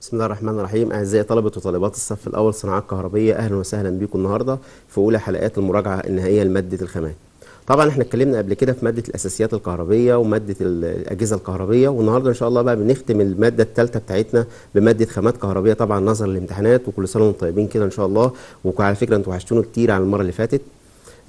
بسم الله الرحمن الرحيم اعزائي طلبه وطالبات الصف الاول صناعات كهربيه اهلا وسهلا بيكم النهارده في اولى حلقات المراجعه النهائيه لماده الخامات طبعا احنا اتكلمنا قبل كده في ماده الاساسيات الكهربيه وماده الاجهزه الكهربيه والنهارده ان شاء الله بقى بنختم الماده الثالثه بتاعتنا بماده خامات كهربيه طبعا نظرا للامتحانات وكل سنه وانتم طيبين كده ان شاء الله وعلى فكره انتم وحشتونا كتير عن المره اللي فاتت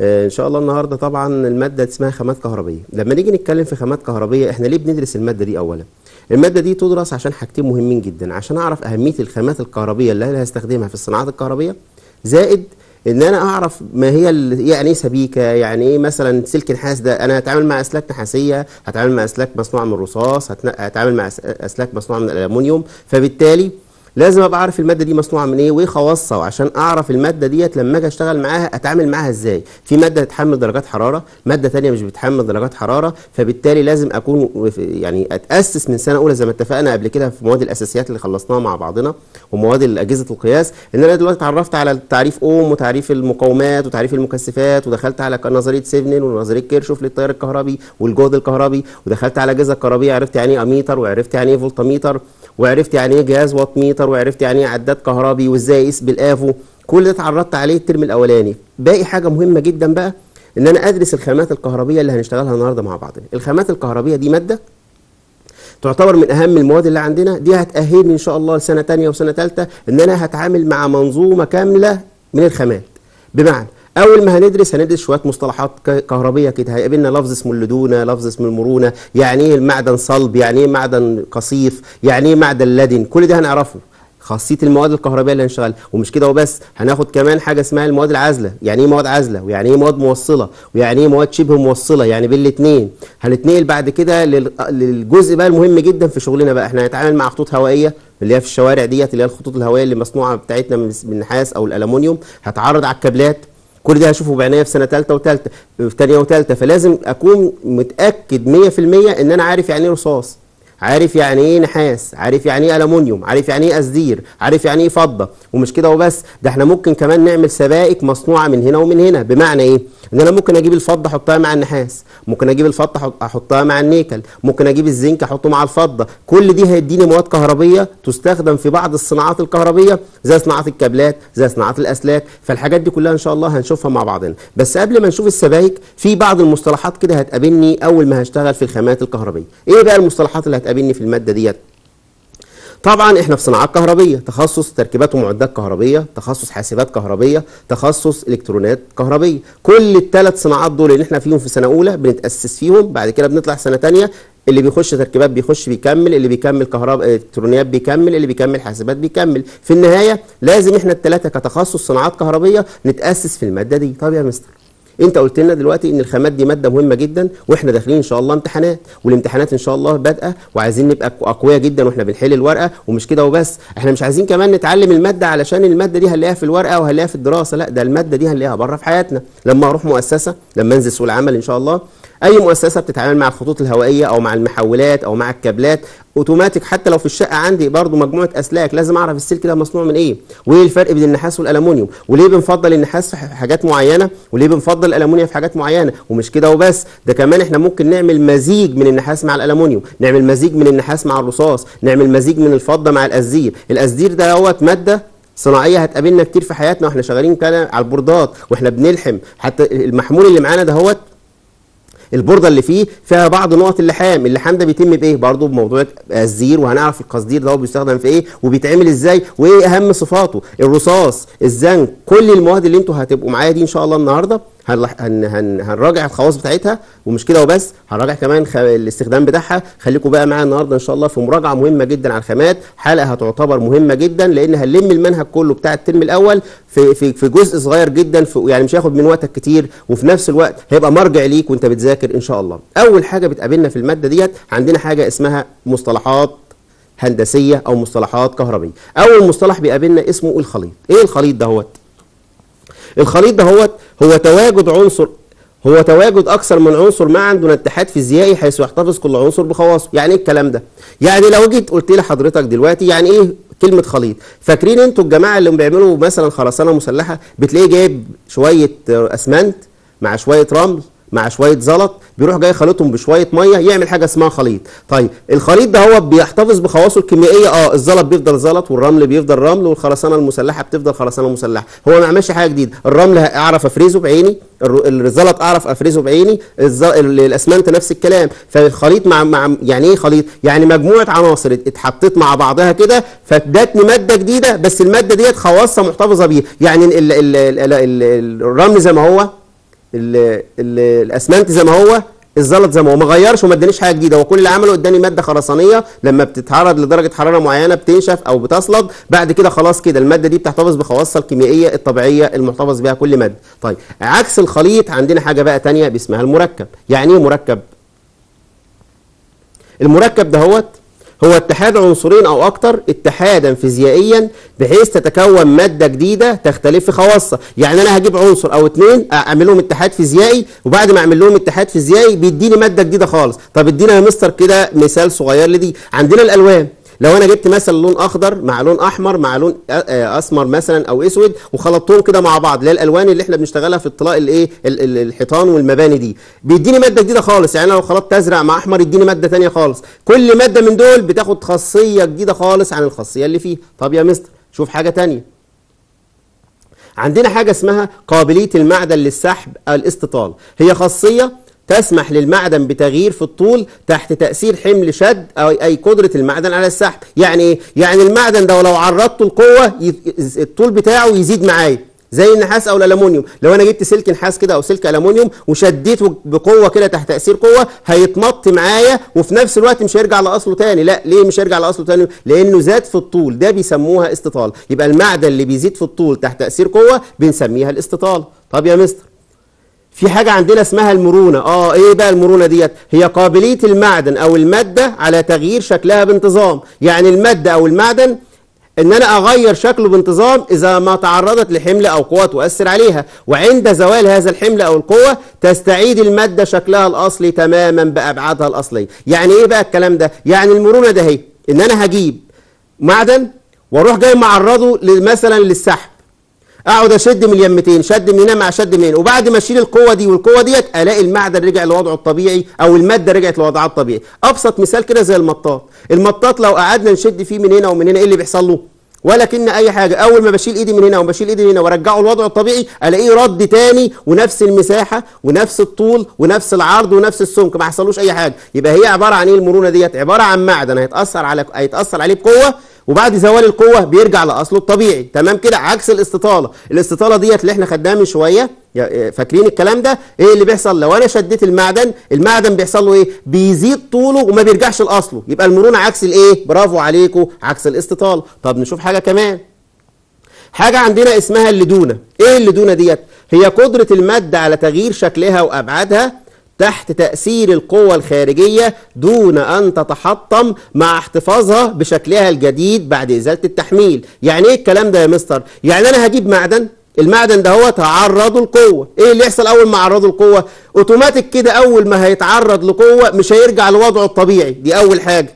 آه، ان شاء الله النهارده طبعا الماده اسمها خامات كهربيه لما نيجي نتكلم في خامات كهربيه احنا ليه بندرس الماده دي اولا المادة دي تدرس عشان حاجتين مهمين جدا عشان أعرف أهمية الخامات الكهربية اللي أنا هستخدمها في الصناعات الكهربية زائد ان انا اعرف ما هي يعني ايه سبيكه يعني ايه مثلا سلك نحاس ده انا هتعامل مع اسلاك نحاسيه هتعامل مع اسلاك مصنوعه من الرصاص هتعامل مع اسلاك مصنوعه من الالومنيوم فبالتالي لازم ابقى عارف الماده دي مصنوعه من ايه وايه خواصها وعشان اعرف الماده ديت لما اجي اشتغل معاها اتعامل معاها ازاي في ماده تتحمل درجات حراره ماده ثانيه مش بتحمل درجات حراره فبالتالي لازم اكون يعني اتاسس من سنه اولى زي ما اتفقنا قبل كده في مواد الاساسيات اللي خلصناها مع بعضنا ومواد اجهزه القياس ان انا دلوقتي اتعرفت على تعريف اوم وتعريف المقاومات وتعريف المكثفات ودخلت على نظريه سيفنن ونظريه كيرشوف للتيار الكهربي والجهد الكهربي ودخلت على الاجهزه الكهربي عرفت يعني ايه اميتر وعرفت يعني ايه فولتميتر وعرفت يعني ايه جهاز وات ميتر وعرفت يعني ايه عداد كهربي وازاي اقيس بالافو كل ده اتعرضت عليه الترم الاولاني باقي حاجه مهمه جدا بقى ان انا ادرس الخامات الكهربيه اللي هنشتغلها النهارده مع بعضنا الخامات الكهربيه دي ماده تعتبر من اهم المواد اللي عندنا دي هتاهلني ان شاء الله لسنه ثانيه وسنه ثالثه ان انا هتعامل مع منظومه كامله من الخامات بمعنى اول ما هندرس هندرس شويه مصطلحات كهربيه كده هيقابلنا لفظ اسمه اللدونه لفظ اسمه المرونه يعني ايه المعدن صلب يعني ايه معدن قصيف يعني ايه معدن لدن كل ده هنعرفه خاصيه المواد الكهربائيه اللي هنشتغلها ومش كده وبس هناخد كمان حاجه اسمها المواد العازله يعني ايه مواد عازله ويعني ايه مواد موصله ويعني ايه مواد شبه موصله يعني بين هنتنقل بعد كده للجزء بقى المهم جدا في شغلنا بقى احنا هنتعامل مع خطوط هوائيه اللي هي في الشوارع ديت اللي هي الخطوط الهوائيه اللي مصنوعه بتاعتنا من النحاس او الالومنيوم هتعرض على الكابلات كل ده هشوفه بعينيا في سنه ثالثه وثالثه في ثانيه وثالثه فلازم اكون متاكد 100% ان انا عارف يعني ايه رصاص عارف يعني ايه نحاس عارف يعني ايه الومنيوم عارف يعني ايه قصدير عارف يعني ايه فضه ومش كده وبس ده احنا ممكن كمان نعمل سبائك مصنوعه من هنا ومن هنا بمعنى ايه ان انا ممكن اجيب الفضه احطها مع النحاس ممكن اجيب الفضه احطها مع النيكل ممكن اجيب الزنك احطه مع الفضه كل دي هيديني مواد كهربيه تستخدم في بعض الصناعات الكهربيه زي صناعه الكابلات زي صناعه الاسلاك فالحاجات دي كلها ان شاء الله هنشوفها مع بعضنا بس قبل ما نشوف السبائك في بعض المصطلحات كده هتقابلني اول ما هشتغل في الخامات الكهربيه ايه بقى المصطلحات اللي هتقابلني بتقابلني في الماده ديت طبعا احنا في صناعات كهربيه تخصص تركيبات ومعدات كهربيه تخصص حاسبات كهربيه تخصص الكترونات كهربيه كل الثلاث صناعات دول اللي احنا فيهم في سنه اولى بنتاسس فيهم بعد كده بنطلع سنه ثانيه اللي بيخش تركيبات بيخش بيكمل اللي بيكمل كهرباء الكترونيات بيكمل اللي بيكمل حاسبات بيكمل في النهايه لازم احنا الثلاثه كتخصص صناعات كهربيه نتاسس في الماده دي طب يا مستر انت قلت لنا دلوقتي ان الخامات دي ماده مهمه جدا واحنا داخلين ان شاء الله امتحانات والامتحانات ان شاء الله بادئه وعايزين نبقى اقوياء جدا واحنا بنحل الورقه ومش كده وبس احنا مش عايزين كمان نتعلم الماده علشان الماده دي هنلاقيها في الورقه وهنلاقيها في الدراسه لا ده الماده دي هنلاقيها بره في حياتنا لما اروح مؤسسه لما انزل سوق العمل ان شاء الله اي مؤسسه بتتعامل مع الخطوط الهوائيه او مع المحولات او مع الكابلات اوتوماتيك حتى لو في الشقه عندي برضو مجموعه اسلاك لازم اعرف السلك ده مصنوع من ايه وايه الفرق بين النحاس والالومنيوم وليه بنفضل النحاس في حاجات معينه وليه بنفضل الالومنيوم في حاجات معينه ومش كده وبس ده كمان احنا ممكن نعمل مزيج من النحاس مع الالومنيوم نعمل مزيج من النحاس مع الرصاص نعمل مزيج من الفضه مع الازير الازير ده هو ماده صناعيه هتقابلنا كتير في حياتنا واحنا شغالين على البوردات واحنا بنلحم حتى المحمول اللي معانا هوت البورده اللي فيه فيها بعض نقط اللحام اللحام ده بيتم بايه برضو بموضوع الزير وهنعرف القصدير ده بيستخدم في ايه وبيتعمل ازاي وايه اهم صفاته الرصاص الزنك كل المواد اللي انتوا هتبقوا معايا دي ان شاء الله النهارده هنراجع الخواص بتاعتها ومش كده وبس هنراجع كمان الاستخدام بتاعها خليكم بقى معايا النهارده ان شاء الله في مراجعه مهمه جدا على الخامات حلقه هتعتبر مهمه جدا لان هنلم المنهج كله بتاع الترم الاول في في في جزء صغير جدا في يعني مش هياخد من وقتك كتير وفي نفس الوقت هيبقى مرجع ليك وانت بتذاكر ان شاء الله اول حاجه بتقابلنا في الماده ديت عندنا حاجه اسمها مصطلحات هندسيه او مصطلحات كهربيه اول مصطلح بيقابلنا اسمه الخليط ايه الخليط دهوت الخليط ده هو هو تواجد عنصر هو تواجد اكثر من عنصر معا دون اتحاد فيزيائي حيث يحتفظ كل عنصر بخواصه يعني ايه الكلام ده يعني لو جيت قلت لي حضرتك دلوقتي يعني ايه كلمه خليط فاكرين انتوا الجماعه اللي بيعملوا مثلا خرسانه مسلحه بتلاقيه جايب شويه اسمنت مع شويه رمل مع شويه زلط بيروح جاي خليطهم بشويه ميه يعمل حاجه اسمها خليط طيب الخليط ده هو بيحتفظ بخواصه الكيميائيه اه الزلط بيفضل زلط والرمل بيفضل رمل والخرسانه المسلحه بتفضل خرسانه مسلحه هو ما عملش حاجه جديده الرمل اعرف افرزه بعيني الزلط اعرف افرزه بعيني الاسمنت نفس الكلام فالخليط مع مع يعني ايه خليط يعني مجموعه عناصر اتحطت مع بعضها كده فادتني ماده جديده بس الماده ديت خواصها محتفظه بيها يعني الرمل زي ما هو الاسمنت زي ما هو الزلط زي ما هو ما غيرش وما ادانيش حاجه جديده هو كل اللي عمله اداني ماده خرسانيه لما بتتعرض لدرجه حراره معينه بتنشف او بتصلد بعد كده خلاص كده الماده دي بتحتفظ بخواصها الكيميائيه الطبيعيه المحتفظ بها كل ماده طيب عكس الخليط عندنا حاجه بقى ثانيه باسمها المركب يعني ايه مركب المركب دهوت هو اتحاد عنصرين أو أكتر اتحادا فيزيائيا بحيث تتكون مادة جديدة تختلف في خواصها يعني أنا هجيب عنصر أو اتنين أعمل لهم اتحاد فيزيائي وبعد ما أعمل لهم اتحاد فيزيائي بيديني مادة جديدة خالص طب ادينا يا مستر كده مثال صغير لدي عندنا الألوان لو انا جبت مثلا لون اخضر مع لون احمر مع لون اسمر مثلا او اسود وخلطتهم كده مع بعض اللي هي الالوان اللي احنا بنشتغلها في الطلاء الايه الحيطان والمباني دي بيديني ماده جديده خالص يعني لو خلطت ازرق مع احمر يديني ماده ثانيه خالص كل ماده من دول بتاخد خاصيه جديده خالص عن الخاصيه اللي فيه طب يا مستر شوف حاجه ثانيه عندنا حاجه اسمها قابليه المعدن للسحب الاستطال هي خاصيه تسمح للمعدن بتغيير في الطول تحت تأثير حمل شد أو أي قدرة المعدن على السحب يعني إيه؟ يعني المعدن ده لو عرضته لقوة الطول بتاعه يزيد معايا زي النحاس او الالومنيوم لو انا جبت سلك نحاس كده او سلك الومنيوم وشديته بقوه كده تحت تاثير قوه هيتمط معايا وفي نفس الوقت مش هيرجع لاصله تاني لا ليه مش هيرجع لاصله تاني لانه زاد في الطول ده بيسموها استطاله يبقى المعدن اللي بيزيد في الطول تحت تاثير قوه بنسميها الاستطاله طب يا مستر في حاجة عندنا اسمها المرونة اه ايه بقى المرونة ديت هي قابلية المعدن او المادة على تغيير شكلها بانتظام يعني المادة او المعدن ان انا اغير شكله بانتظام اذا ما تعرضت لحمل او قوة تؤثر عليها وعند زوال هذا الحمل او القوة تستعيد المادة شكلها الاصلي تماما بابعادها الاصلية يعني ايه بقى الكلام ده يعني المرونة ده هي إيه؟ ان انا هجيب معدن واروح جاي معرضه مثلا للسحب اقعد اشد من اليمتين شد من هنا مع شد من هنا وبعد ما اشيل القوه دي والقوه ديت الاقي المعدن رجع لوضعه الطبيعي او الماده رجعت لوضعها الطبيعي ابسط مثال كده زي المطاط المطاط لو قعدنا نشد فيه من هنا ومن هنا ايه اللي بيحصل له ولكن اي حاجه اول ما بشيل ايدي من هنا وبشيل ايدي من هنا وارجعه لوضعه الطبيعي الاقيه رد تاني ونفس المساحه ونفس الطول ونفس العرض ونفس السمك ما حصلوش اي حاجه يبقى هي عباره عن ايه المرونه ديت عباره عن معدن هيتاثر على هيتاثر عليه بقوه وبعد زوال القوه بيرجع لاصله الطبيعي تمام كده عكس الاستطاله الاستطاله ديت اللي احنا خدناها من شويه آه، فاكرين الكلام ده ايه اللي بيحصل لو انا شديت المعدن المعدن بيحصل له ايه بيزيد طوله وما بيرجعش لاصله يبقى المرونه عكس الايه برافو عليكو عكس الاستطاله طب نشوف حاجه كمان حاجه عندنا اسمها اللدونه ايه اللدونه ديت هي قدره الماده على تغيير شكلها وابعادها تحت تأثير القوى الخارجية دون أن تتحطم مع احتفاظها بشكلها الجديد بعد إزالة التحميل يعني إيه الكلام ده يا مستر؟ يعني أنا هجيب معدن المعدن ده هو تعرضه لقوة ايه اللي يحصل اول ما عرضه لقوة اوتوماتيك كده اول ما هيتعرض لقوة مش هيرجع لوضعه الطبيعي دي اول حاجة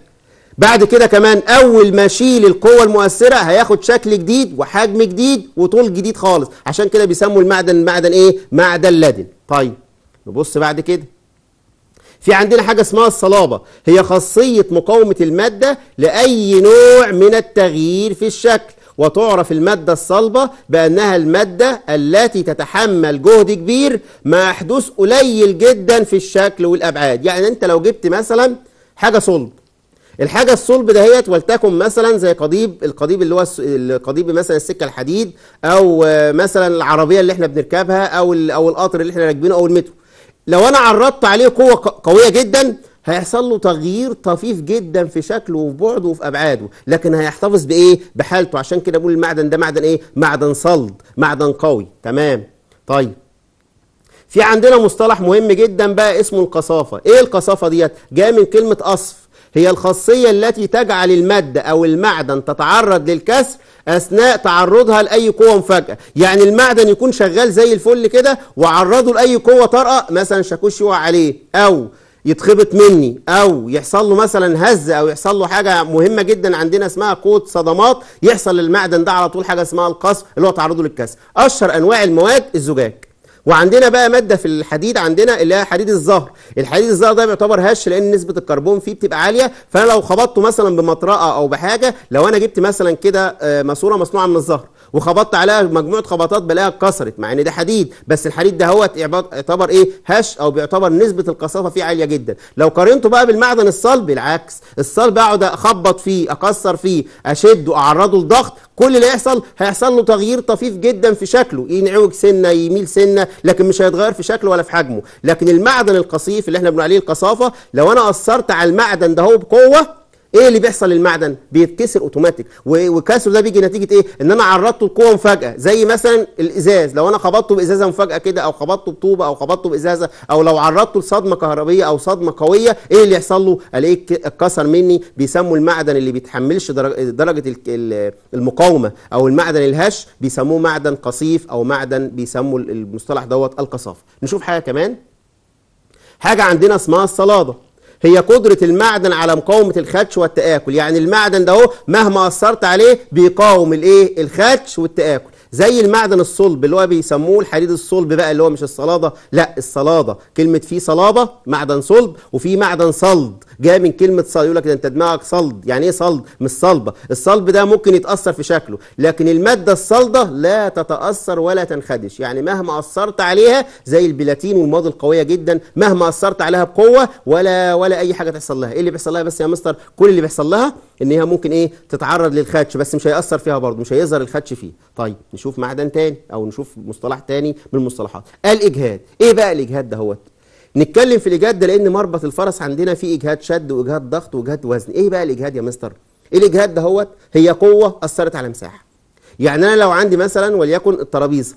بعد كده كمان اول ما اشيل القوة المؤثرة هياخد شكل جديد وحجم جديد وطول جديد خالص عشان كده بيسموا المعدن المعدن ايه معدن لدن طيب نبص بعد كده في عندنا حاجة اسمها الصلابة هي خاصية مقاومة المادة لأي نوع من التغيير في الشكل وتعرف المادة الصلبة بأنها المادة التي تتحمل جهد كبير مع حدوث قليل جدا في الشكل والأبعاد يعني أنت لو جبت مثلا حاجة صلب الحاجة الصلب دهيت ولتكن مثلا زي قضيب القضيب اللي هو القضيب مثلا السكة الحديد أو مثلا العربية اللي احنا بنركبها أو أو القطر اللي احنا راكبينه أو المترو لو انا عرضت عليه قوه قويه جدا هيحصل له تغيير طفيف جدا في شكله وفي بعده وفي ابعاده لكن هيحتفظ بايه بحالته عشان كده بقول المعدن ده معدن ايه معدن صلد معدن قوي تمام طيب في عندنا مصطلح مهم جدا بقى اسمه القصافه ايه القصافه ديت جايه من كلمه قصف هي الخاصيه التي تجعل الماده او المعدن تتعرض للكسر أثناء تعرضها لأي قوة مفاجئة يعني المعدن يكون شغال زي الفل كده وعرضه لأي قوة طارئة مثلا شاكوش يقع عليه أو يتخبط مني او يحصل له مثلا هزه او يحصل له حاجه مهمه جدا عندنا اسمها قوه صدمات يحصل للمعدن ده على طول حاجه اسمها القصف اللي هو تعرضه للكسر اشهر انواع المواد الزجاج وعندنا بقى مادة في الحديد عندنا اللي هي حديد الزهر الحديد الزهر ده بيعتبر هش لأن نسبة الكربون فيه بتبقى عالية فأنا لو خبطته مثلا بمطرقة أو بحاجة لو أنا جبت مثلا كده آه، ماسورة مصنوعة من الزهر وخبطت عليها مجموعه خبطات بلاقيها اتكسرت مع ان ده حديد بس الحديد ده هو يعتبر ايه هش او بيعتبر نسبه القصافه فيه عاليه جدا لو قارنته بقى بالمعدن الصلب العكس الصلب اقعد اخبط فيه اكسر فيه اشده اعرضه لضغط كل اللي هيحصل هيحصل له تغيير طفيف جدا في شكله ينعوج سنه يميل سنه لكن مش هيتغير في شكله ولا في حجمه لكن المعدن القصيف اللي احنا بنقول عليه القصافه لو انا اثرت على المعدن ده هو بقوه ايه اللي بيحصل للمعدن بيتكسر اوتوماتيك وكسره ده بيجي نتيجه ايه ان انا عرضته لقوه مفاجاه زي مثلا الازاز لو انا خبطته بازازه مفاجاه كده او خبطته بطوبه او خبطته بازازه او لو عرضته لصدمه كهربيه او صدمه قويه ايه اللي يحصل له الاقيه اتكسر مني بيسموا المعدن اللي بيتحملش درجه المقاومه او المعدن الهش بيسموه معدن قصيف او معدن بيسموا المصطلح دوت القصافه نشوف حاجه كمان حاجه عندنا اسمها الصلاده هي قدرة المعدن على مقاومة الخدش والتآكل يعني المعدن ده مهما أثرت عليه بيقاوم الايه الخدش والتآكل زي المعدن الصلب اللي هو بيسموه الحديد الصلب بقى اللي هو مش الصلادة لا الصلادة كلمة في صلابة معدن صلب وفي معدن صلد جاي من كلمة صلد يقول لك ده انت دماغك صلد يعني ايه صلد مش صلبة الصلب ده ممكن يتأثر في شكله لكن المادة الصلدة لا تتأثر ولا تنخدش يعني مهما أثرت عليها زي البلاتين والماضي القوية جدا مهما أثرت عليها بقوة ولا ولا أي حاجة تحصل لها ايه اللي بيحصل لها بس يا مستر كل اللي بيحصل لها ان هي ممكن ايه تتعرض للخدش بس مش هيأثر فيها برضه مش هيظهر الخدش فيه طيب نشوف معدن تاني او نشوف مصطلح تاني من المصطلحات الاجهاد ايه بقى الاجهاد دهوت نتكلم في الاجهاد ده لان مربط الفرس عندنا فيه اجهاد شد واجهاد ضغط واجهاد وزن ايه بقى الاجهاد يا مستر الاجهاد دهوت هي قوه اثرت على مساحه يعني انا لو عندي مثلا وليكن الترابيزه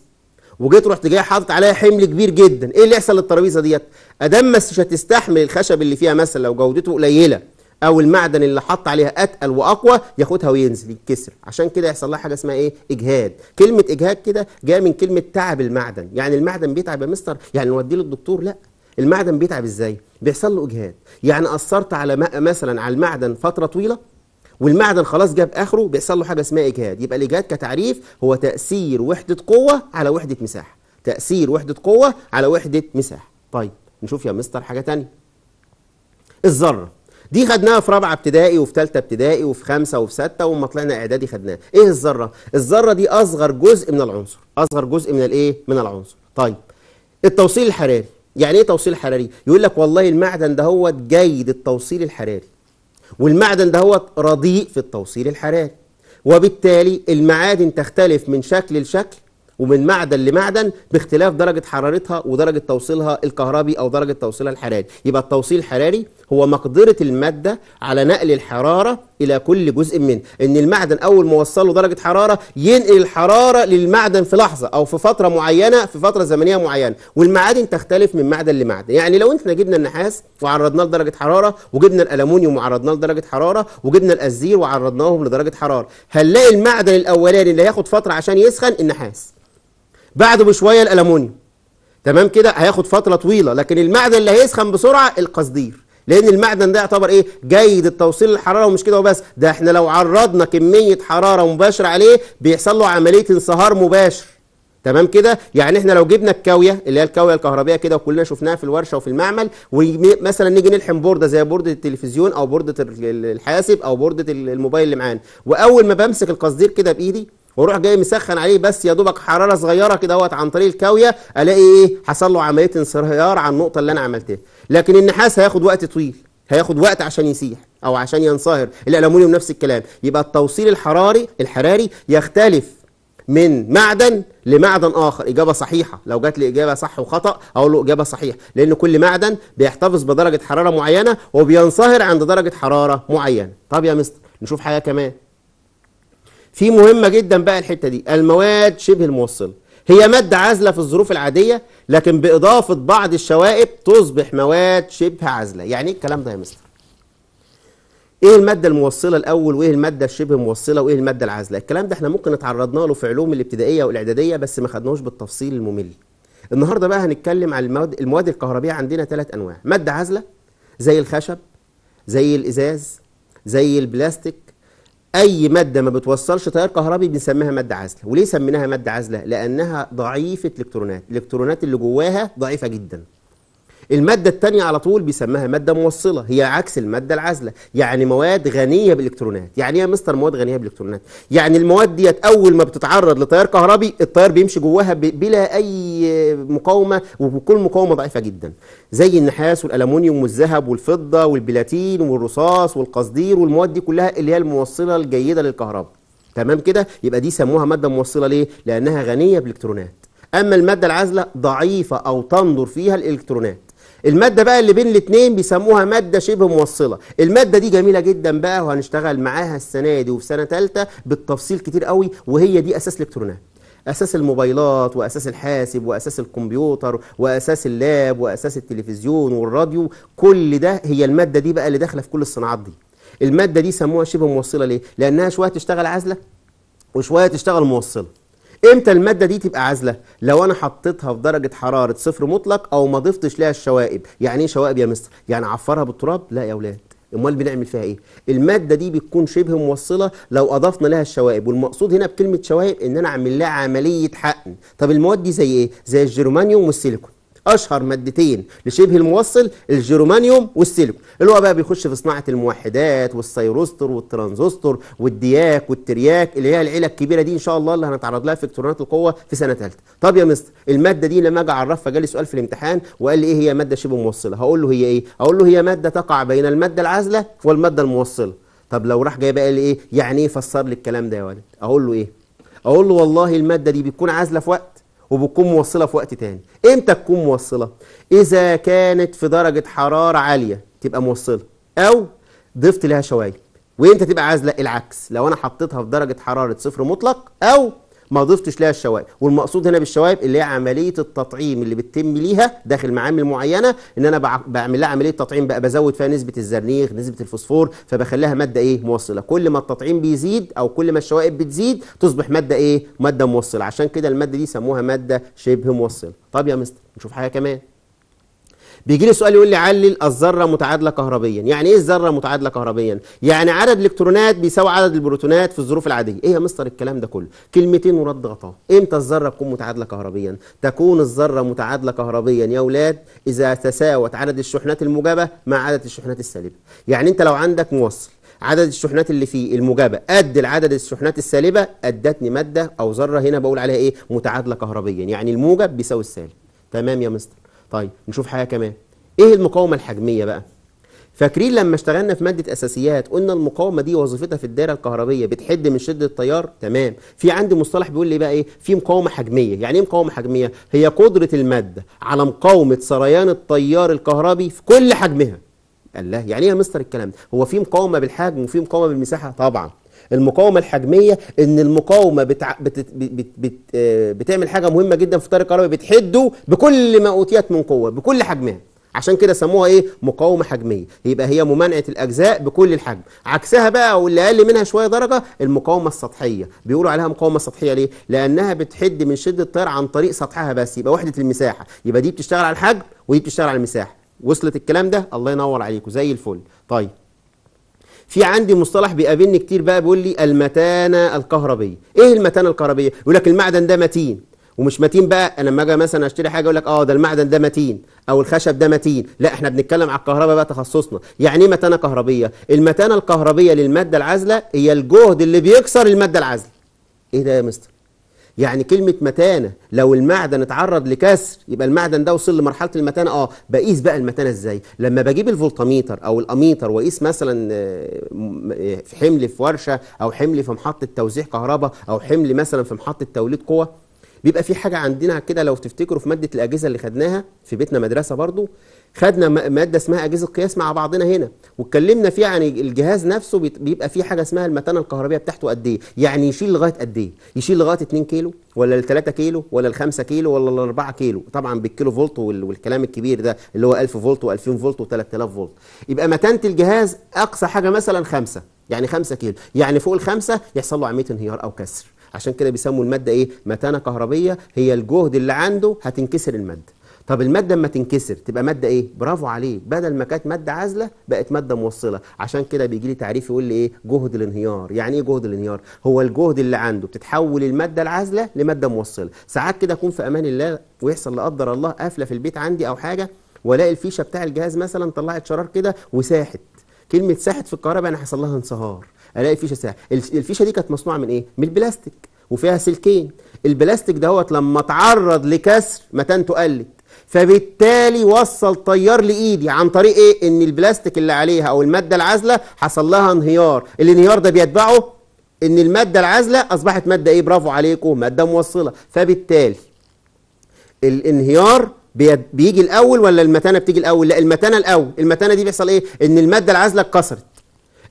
وجيت رحت جاي حاطط عليها حمل كبير جدا ايه اللي يحصل للترابيزه ديت ادام مش هتستحمل الخشب اللي فيها مثلا لو جودته قليله او المعدن اللي حط عليها اتقل واقوى ياخدها وينزل يتكسر عشان كده يحصل لها حاجه اسمها ايه اجهاد كلمه اجهاد كده جايه من كلمه تعب المعدن يعني المعدن بيتعب يا مستر يعني نوديه للدكتور لا المعدن بيتعب ازاي بيحصل له اجهاد يعني اثرت على مثلا على المعدن فتره طويله والمعدن خلاص جاب اخره بيحصل له حاجه اسمها اجهاد يبقى الاجهاد كتعريف هو تاثير وحده قوه على وحده مساحه تاثير وحده قوه على وحده مساحه طيب نشوف يا مستر حاجه ثانيه الذره دي خدناها في رابعه ابتدائي وفي ثالثه ابتدائي وفي خمسه وفي سته وما طلعنا اعدادي خدناها ايه الذره الذره دي اصغر جزء من العنصر اصغر جزء من الايه من العنصر طيب التوصيل الحراري يعني ايه توصيل حراري يقول لك والله المعدن ده هو جيد التوصيل الحراري والمعدن ده هو رديء في التوصيل الحراري وبالتالي المعادن تختلف من شكل لشكل ومن معدن لمعدن باختلاف درجة حرارتها ودرجة توصيلها الكهربي أو درجة توصيلها الحراري يبقى التوصيل الحراري هو مقدرة المادة على نقل الحرارة إلى كل جزء منه إن المعدن أول ما وصله درجة حرارة ينقل الحرارة للمعدن في لحظة أو في فترة معينة في فترة زمنية معينة والمعادن تختلف من معدن لمعدن يعني لو إحنا جبنا النحاس وعرضناه لدرجة حرارة وجبنا الألمونيوم وعرضناه لدرجة حرارة وجبنا الأزير وعرضناهم لدرجة حرارة هنلاقي المعدن الأولاني اللي هياخد فترة عشان يسخن النحاس بعده بشوية الألمونيوم تمام كده هياخد فترة طويلة لكن المعدن اللي هيسخن بسرعة القصدير لان المعدن ده يعتبر ايه جيد التوصيل للحراره ومش كده وبس ده احنا لو عرضنا كميه حراره مباشره عليه بيحصل له عمليه انصهار مباشر تمام كده يعني احنا لو جبنا الكاويه اللي هي الكاويه الكهربائيه كده وكلنا شفناها في الورشه وفي المعمل ومثلا نيجي نلحم بورده زي بورده التلفزيون او بورده الحاسب او بورده الموبايل اللي معانا واول ما بمسك القصدير كده بايدي واروح جاي مسخن عليه بس يا دوبك حراره صغيره كده اهوت عن طريق الكاويه الاقي ايه حصل له عمليه انصهار عن النقطه اللي انا عملتها لكن النحاس هياخد وقت طويل هياخد وقت عشان يسيح او عشان ينصهر الالومنيوم نفس الكلام يبقى التوصيل الحراري الحراري يختلف من معدن لمعدن اخر اجابه صحيحه لو جات لي اجابه صح وخطا اقول له اجابه صحيح لان كل معدن بيحتفظ بدرجه حراره معينه وبينصهر عند درجه حراره معينه طب يا مستر نشوف حاجه كمان في مهمة جدا بقى الحتة دي المواد شبه الموصلة هي مادة عازلة في الظروف العادية لكن بإضافة بعض الشوائب تصبح مواد شبه عازلة يعني ايه الكلام ده يا مستر ايه المادة الموصلة الاول وايه المادة الشبه موصلة وايه المادة العازلة الكلام ده احنا ممكن اتعرضنا له في علوم الابتدائية والاعدادية بس ما خدناهوش بالتفصيل الممل النهاردة بقى هنتكلم عن المواد, المواد الكهربية عندنا ثلاث انواع مادة عازلة زي الخشب زي الازاز زي البلاستيك اي ماده ما بتوصلش تيار كهربي بنسميها ماده عازله وليه سميناها ماده عازله لانها ضعيفه الكترونات الالكترونات اللي جواها ضعيفه جدا المادة التانية على طول بيسمها مادة موصلة هي عكس المادة العازلة يعني مواد غنية بالإلكترونات يعني ايه يا مستر مواد غنية بالإلكترونات يعني المواد ديت أول ما بتتعرض لتيار كهربي التيار بيمشي جواها بلا أي مقاومة وبكل مقاومة ضعيفة جدا زي النحاس والألمونيوم والذهب والفضة والبلاتين والرصاص والقصدير والمواد دي كلها اللي هي الموصلة الجيدة للكهرباء تمام كده يبقى دي سموها مادة موصلة ليه؟ لأنها غنية بالإلكترونات أما المادة العازلة ضعيفة أو تندر فيها الإلكترونات المادة بقى اللي بين الاتنين بيسموها مادة شبه موصلة المادة دي جميلة جدا بقى وهنشتغل معاها السنة دي وفي سنة تالتة بالتفصيل كتير قوي وهي دي أساس الإلكترونات اساس الموبايلات واساس الحاسب واساس الكمبيوتر واساس اللاب واساس التلفزيون والراديو كل ده هي الماده دي بقى اللي داخله في كل الصناعات دي الماده دي سموها شبه موصله ليه لانها شويه تشتغل عازله وشويه تشتغل موصله امتى الماده دي تبقى عازله لو انا حطيتها في درجه حراره صفر مطلق او ما ضفتش ليها الشوائب يعني ايه شوائب يا مستر يعني عفرها بالتراب لا يا اولاد امال بنعمل فيها ايه الماده دي بتكون شبه موصله لو اضفنا لها الشوائب والمقصود هنا بكلمه شوائب ان انا اعمل لها عمليه حقن طب المواد دي زي ايه زي الجرمانيوم والسيليكون اشهر مادتين لشبه الموصل الجيرومانيوم والسيليكون اللي هو بقى بيخش في صناعه الموحدات والسيروستر والترانزستور والدياك والترياك اللي هي العيله الكبيره دي ان شاء الله اللي هنتعرض لها في الكترونات القوه في سنه ثالثه طب يا مستر الماده دي لما اجي اعرفها جالي سؤال في الامتحان وقال لي ايه هي ماده شبه موصله هقول له هي ايه اقول له هي ماده تقع بين الماده العازله والماده الموصله طب لو راح جاي بقى قال لي ايه يعني ايه فسر لي الكلام ده يا ولد اقول له ايه اقول له والله الماده دي بتكون عازله في وقت وبتكون موصلة في وقت تاني امتى تكون موصلة اذا كانت في درجة حرارة عالية تبقى موصلة او ضفت لها شوايب وامتى تبقى عازلة العكس لو انا حطيتها في درجة حرارة صفر مطلق او ما ضفتش لها الشوائب والمقصود هنا بالشوائب اللي هي عمليه التطعيم اللي بتتم ليها داخل معامل معينه ان انا بعمل لها عمليه تطعيم بقى بزود فيها نسبه الزرنيخ نسبه الفوسفور فبخليها ماده ايه موصله كل ما التطعيم بيزيد او كل ما الشوائب بتزيد تصبح ماده ايه ماده موصله عشان كده الماده دي سموها ماده شبه موصله طب يا مستر نشوف حاجه كمان بيجي لي سؤال يقول لي علل الذره متعادله كهربيا يعني ايه الذره متعادله كهربيا يعني عدد الالكترونات بيساوي عدد البروتونات في الظروف العاديه ايه يا مستر الكلام ده كله كلمتين ورد غطاء امتى الذره تكون متعادله كهربيا تكون الذره متعادله كهربيا يا اولاد اذا تساوت عدد الشحنات الموجبه مع عدد الشحنات السالبه يعني انت لو عندك موصل عدد الشحنات اللي فيه الموجبه قد العدد الشحنات السالبه ادتني ماده او ذره هنا بقول عليها ايه متعادله كهربيا يعني الموجب بيساوي السالب تمام يا مستر طيب نشوف حاجة كمان ايه المقاومة الحجمية بقى فاكرين لما اشتغلنا في مادة أساسيات قلنا المقاومة دي وظيفتها في الدائرة الكهربية بتحد من شدة التيار تمام في عندي مصطلح بيقول لي بقى إيه في مقاومة حجمية يعني إيه مقاومة حجمية هي قدرة المادة على مقاومة سريان التيار الكهربي في كل حجمها الله يعني إيه يا مستر الكلام ده هو في مقاومة بالحجم وفي مقاومة بالمساحة طبعا المقاومه الحجميه ان المقاومه بتع... بت... بت... بت... آه، بتعمل حاجه مهمه جدا في طريق الكهرباء بتحده بكل ما اوتيت من قوه بكل حجمها عشان كده سموها ايه مقاومه حجميه يبقى هي ممانعه الاجزاء بكل الحجم عكسها بقى واللي اقل منها شويه درجه المقاومه السطحيه بيقولوا عليها مقاومه سطحيه ليه لانها بتحد من شده التيار عن طريق سطحها بس يبقى وحده المساحه يبقى دي بتشتغل على الحجم ودي بتشتغل على المساحه وصلت الكلام ده الله ينور عليكم زي الفل طيب في عندي مصطلح بيقابلني كتير بقى بيقول لي المتانه الكهربيه ايه المتانه الكهربيه يقول لك المعدن ده متين ومش متين بقى انا لما اجي مثلا اشتري حاجه اقول لك اه ده المعدن ده متين او الخشب ده متين لا احنا بنتكلم على الكهرباء بقى تخصصنا يعني ايه متانه كهربيه المتانه الكهربيه للماده العازله هي الجهد اللي بيكسر الماده العازله ايه ده يا مستر يعني كلمة متانة لو المعدن اتعرض لكسر يبقى المعدن ده وصل لمرحلة المتانة اه بقيس بقى المتانة ازاي لما بجيب الفولتاميتر او الاميتر واقيس مثلا آه، آه، في حمل في ورشة او حمل في محطة توزيع كهرباء او حمل مثلا في محطة توليد قوة بيبقى في حاجة عندنا كده لو تفتكروا في مادة الأجهزة اللي خدناها في بيتنا مدرسة برضو خدنا مادة اسمها أجهزة قياس مع بعضنا هنا واتكلمنا فيها عن الجهاز نفسه بيبقى فيه حاجة اسمها المتانة الكهربية بتاعته قد إيه يعني يشيل لغاية قد إيه يشيل لغاية 2 كيلو ولا 3 كيلو ولا 5 كيلو ولا 4 كيلو طبعا بالكيلو فولت والكلام الكبير ده اللي هو 1000 فولت و2000 فولت و3000 فولت يبقى متانة الجهاز أقصى حاجة مثلا 5 يعني 5 كيلو يعني فوق ال5 يحصل له عملية انهيار أو كسر عشان كده بيسموا المادة إيه متانة كهربية هي الجهد اللي عنده هتنكسر المادة طب المادة اما تنكسر تبقى مادة ايه برافو عليه بدل ما كانت مادة عازلة بقت مادة موصلة عشان كده بيجي لي تعريف يقول لي ايه جهد الانهيار يعني ايه جهد الانهيار هو الجهد اللي عنده بتتحول المادة العازلة لمادة موصلة ساعات كده اكون في امان الله ويحصل لا قدر الله قافله في البيت عندي او حاجة والاقي الفيشة بتاع الجهاز مثلا طلعت شرار كده وساحت كلمة ساحت في الكهرباء انا يعني حصل لها انصهار الاقي فيشة ساحت الفيشة دي كانت مصنوعة من ايه من البلاستيك وفيها سلكين البلاستيك دوت لما اتعرض لكسر متانته قلت فبالتالي وصل طيار لايدي عن طريق ايه ان البلاستيك اللي عليها او الماده العازله حصل لها انهيار الانهيار ده بيتبعه ان الماده العازله اصبحت ماده ايه برافو عليكم ماده موصله فبالتالي الانهيار بيجي الاول ولا المتانه بتيجي الاول لا المتانه الاول المتانه دي بيحصل ايه ان الماده العازله اتكسرت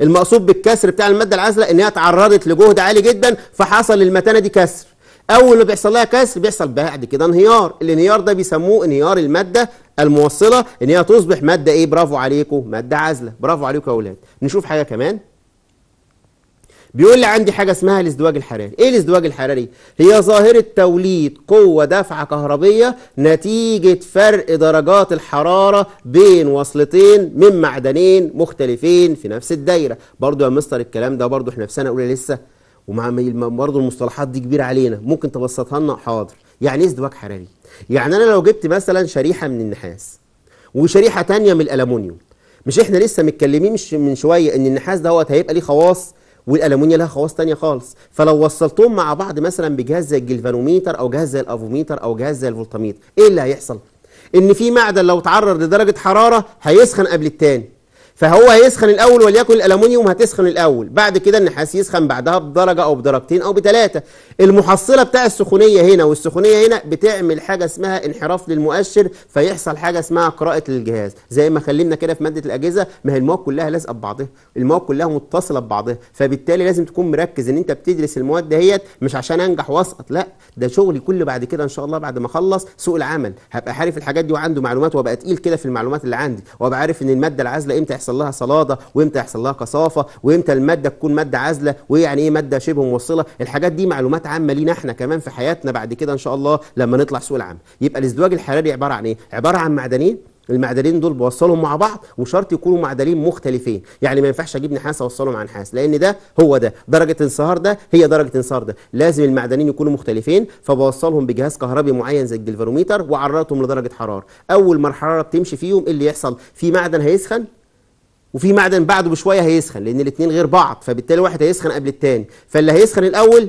المقصود بالكسر بتاع الماده العازله ان هي اتعرضت لجهد عالي جدا فحصل للمتانه دي كسر اول ما بيحصل لها كسر بيحصل بعد كده انهيار الانهيار ده بيسموه انهيار الماده الموصله ان هي تصبح ماده ايه برافو عليكم ماده عازله برافو عليكم يا اولاد نشوف حاجه كمان بيقول لي عندي حاجه اسمها الازدواج الحراري ايه الازدواج الحراري هي ظاهره توليد قوه دافعه كهربيه نتيجه فرق درجات الحراره بين وصلتين من معدنين مختلفين في نفس الدايره برضو يا مستر الكلام ده برضو احنا في سنه اولى لسه ومع برضه المصطلحات دي كبيره علينا ممكن تبسطها لنا حاضر يعني ايه ازدواج حراري يعني انا لو جبت مثلا شريحه من النحاس وشريحه تانية من الالومنيوم مش احنا لسه متكلمين من شويه ان النحاس دوت هيبقى ليه خواص والالومنيا لها خواص تانية خالص فلو وصلتهم مع بعض مثلا بجهاز زي الجلفانوميتر او جهاز زي الافوميتر او جهاز زي الفولتاميتر ايه اللي هيحصل ان في معدن لو اتعرض لدرجه حراره هيسخن قبل التاني فهو هيسخن الاول وليكن الالومنيوم هتسخن الاول بعد كده النحاس يسخن بعدها بدرجه او بدرجتين او بثلاثه المحصله بتاع السخونيه هنا والسخونيه هنا بتعمل حاجه اسمها انحراف للمؤشر فيحصل حاجه اسمها قراءه للجهاز زي ما خلينا كده في ماده الاجهزه ما هي المواد كلها لازقه ببعضها المواد كلها متصله ببعضها فبالتالي لازم تكون مركز ان انت بتدرس المواد دهيت مش عشان انجح واسقط لا ده شغلي كله بعد كده ان شاء الله بعد ما اخلص سوق العمل هبقى حارف الحاجات دي وعنده معلومات وابقى تقيل كده في المعلومات اللي عندي وابقى عارف ان الماده العازله امتى يحصل لها صلاده وامتى يحصل لها كثافه وامتى الماده تكون ماده عازله ويعني ايه ماده شبه موصله الحاجات دي معلومات عامه لينا احنا كمان في حياتنا بعد كده ان شاء الله لما نطلع سوق العمل يبقى الازدواج الحراري عباره عن ايه عباره عن معدنين المعدنين دول بوصلهم مع بعض وشرط يكونوا معدنين مختلفين يعني ما ينفعش اجيب نحاس اوصلهم عن نحاس لان ده هو ده درجه انصهار ده هي درجه انصهار ده لازم المعدنين يكونوا مختلفين فبوصلهم بجهاز كهربي معين زي الجلفروميتر وعرضتهم لدرجه حراره اول ما الحراره بتمشي فيهم اللي يحصل في معدن هيسخن وفي معدن بعده بشويه هيسخن لان الاثنين غير بعض فبالتالي واحد هيسخن قبل الثاني فاللي هيسخن الاول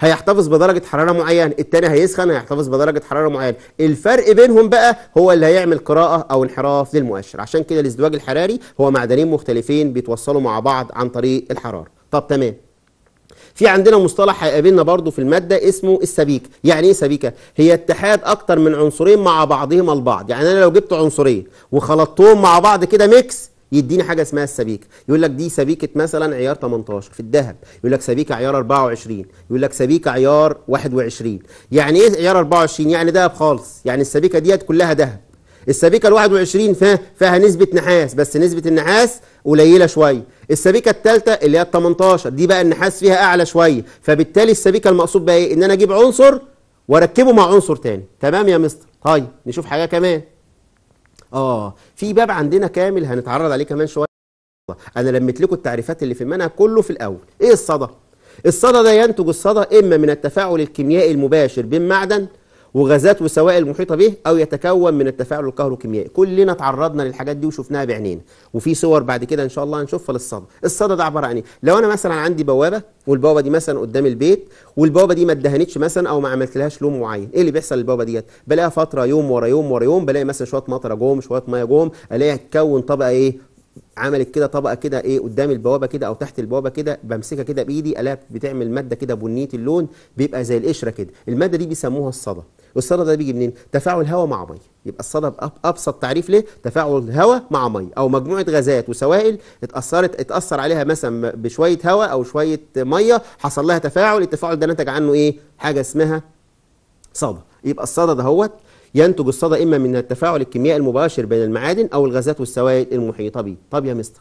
هيحتفظ بدرجه حراره معينه الثاني هيسخن هيحتفظ بدرجه حراره معينه الفرق بينهم بقى هو اللي هيعمل قراءه او انحراف للمؤشر عشان كده الازدواج الحراري هو معدنين مختلفين بيتوصلوا مع بعض عن طريق الحراره طب تمام في عندنا مصطلح هيقابلنا برضو في المادة اسمه السبيكة يعني ايه سبيكة؟ هي اتحاد اكتر من عنصرين مع بعضهما البعض يعني انا لو جبت عنصرين وخلطتهم مع بعض كده ميكس يديني حاجه اسمها السبيكه يقول لك دي سبيكه مثلا عيار 18 في الذهب يقول لك سبيكه عيار 24 يقول لك سبيكه عيار 21 يعني ايه عيار 24 يعني ذهب خالص يعني السبيكه ديت كلها ذهب السبيكه ال 21 فيها فيها نسبه نحاس بس نسبه النحاس قليله شويه السبيكه الثالثه اللي هي ال 18 دي بقى النحاس فيها اعلى شويه فبالتالي السبيكه المقصود بقى ايه ان انا اجيب عنصر واركبه مع عنصر تاني تمام يا مستر طيب نشوف حاجه كمان اه في باب عندنا كامل هنتعرض عليه كمان شويه انا لميت لكم التعريفات اللي في المنهج كله في الاول ايه الصدى الصدى ده ينتج الصدى اما من التفاعل الكيميائي المباشر بين معدن وغازات وسوائل المحيطة به أو يتكون من التفاعل الكهروكيميائي كلنا تعرضنا للحاجات دي وشفناها بعينينا وفي صور بعد كده إن شاء الله هنشوفها للصدى الصدى ده عبارة عن إيه لو أنا مثلا عندي بوابة والبوابة دي مثلا قدام البيت والبوابة دي ما اتدهنتش مثلا أو ما عملتلهاش لون معين إيه اللي بيحصل للبوابة ديت بلاقيها فترة يوم ورا يوم ورا يوم بلاقي مثلا شوية مطرة جوم شوية مية جوم ألاقيها تكون طبقة إيه عملت كده طبقه كده ايه قدام البوابه كده او تحت البوابه كده بمسكها كده بايدي الاقيها بتعمل ماده كده بنيه اللون بيبقى زي القشره كده الماده دي بيسموها الصدى والصدى ده بيجي منين تفاعل هواء مع ميه يبقى الصدى ابسط تعريف ليه تفاعل هواء مع ميه او مجموعه غازات وسوائل اتاثرت اتاثر عليها مثلا بشويه هواء او شويه ميه حصل لها تفاعل التفاعل ده نتج عنه ايه حاجه اسمها صدى يبقى الصدى دهوت ينتج الصدى إما من التفاعل الكيميائي المباشر بين المعادن أو الغازات والسوائل المحيطة بيه طب يا مستر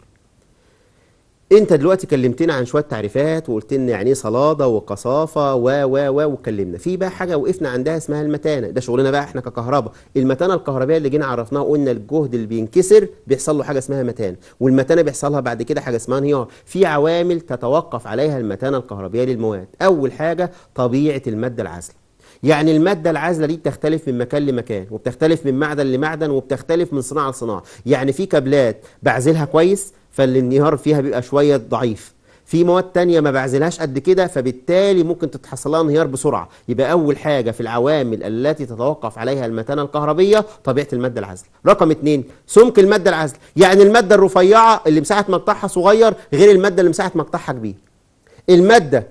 انت دلوقتي كلمتنا عن شويه تعريفات وقلت لنا يعني ايه صلاده وقصافه و و و وكلمنا في بقى حاجه وقفنا عندها اسمها المتانه ده شغلنا بقى احنا ككهرباء المتانه الكهربائيه اللي جينا عرفناها وقلنا الجهد اللي بينكسر بيحصل له حاجه اسمها متانه والمتانه بيحصلها بعد كده حاجه اسمها انهيار في عوامل تتوقف عليها المتانه الكهربائيه للمواد اول حاجه طبيعه الماده العازله يعني المادة العازلة دي بتختلف من مكان لمكان وبتختلف من معدن لمعدن وبتختلف من صناعة لصناعة يعني في كابلات بعزلها كويس فالانهيار فيها بيبقى شوية ضعيف في مواد تانية ما بعزلهاش قد كده فبالتالي ممكن تتحصل لها انهيار بسرعة يبقى أول حاجة في العوامل التي تتوقف عليها المتانة الكهربية طبيعة المادة العزل رقم اتنين سمك المادة العزل يعني المادة الرفيعة اللي مساحة مقطعها صغير غير المادة اللي مساحة مقطعها كبير المادة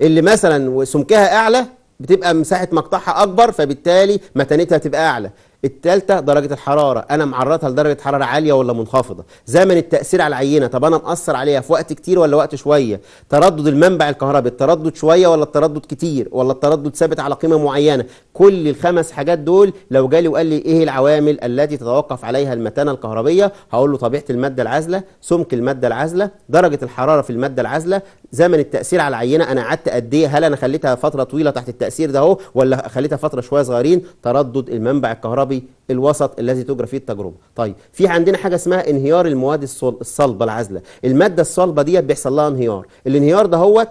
اللي مثلا سمكها أعلى بتبقى مساحة مقطعها أكبر فبالتالي متانتها تبقى أعلى التالتة درجة الحرارة أنا معرضها لدرجة حرارة عالية ولا منخفضة زمن التأثير على العينة طب أنا مأثر عليها في وقت كتير ولا وقت شوية تردد المنبع الكهربي التردد شوية ولا التردد كتير ولا التردد ثابت على قيمة معينة كل الخمس حاجات دول لو جالي وقال لي إيه العوامل التي تتوقف عليها المتانة الكهربية هقول له طبيعة المادة العازلة سمك المادة العازلة درجة الحرارة في المادة العازلة زمن التأثير على العينة أنا قعدت قد إيه هل أنا خليتها فترة طويلة تحت التأثير ده هو ولا خليتها فترة شوية صغيرين تردد المنبع الكهربي العربي الوسط الذي تجرى فيه التجربه طيب في عندنا حاجه اسمها انهيار المواد الصلبه العازله الماده الصلبه ديت بيحصل لها انهيار الانهيار ده هوت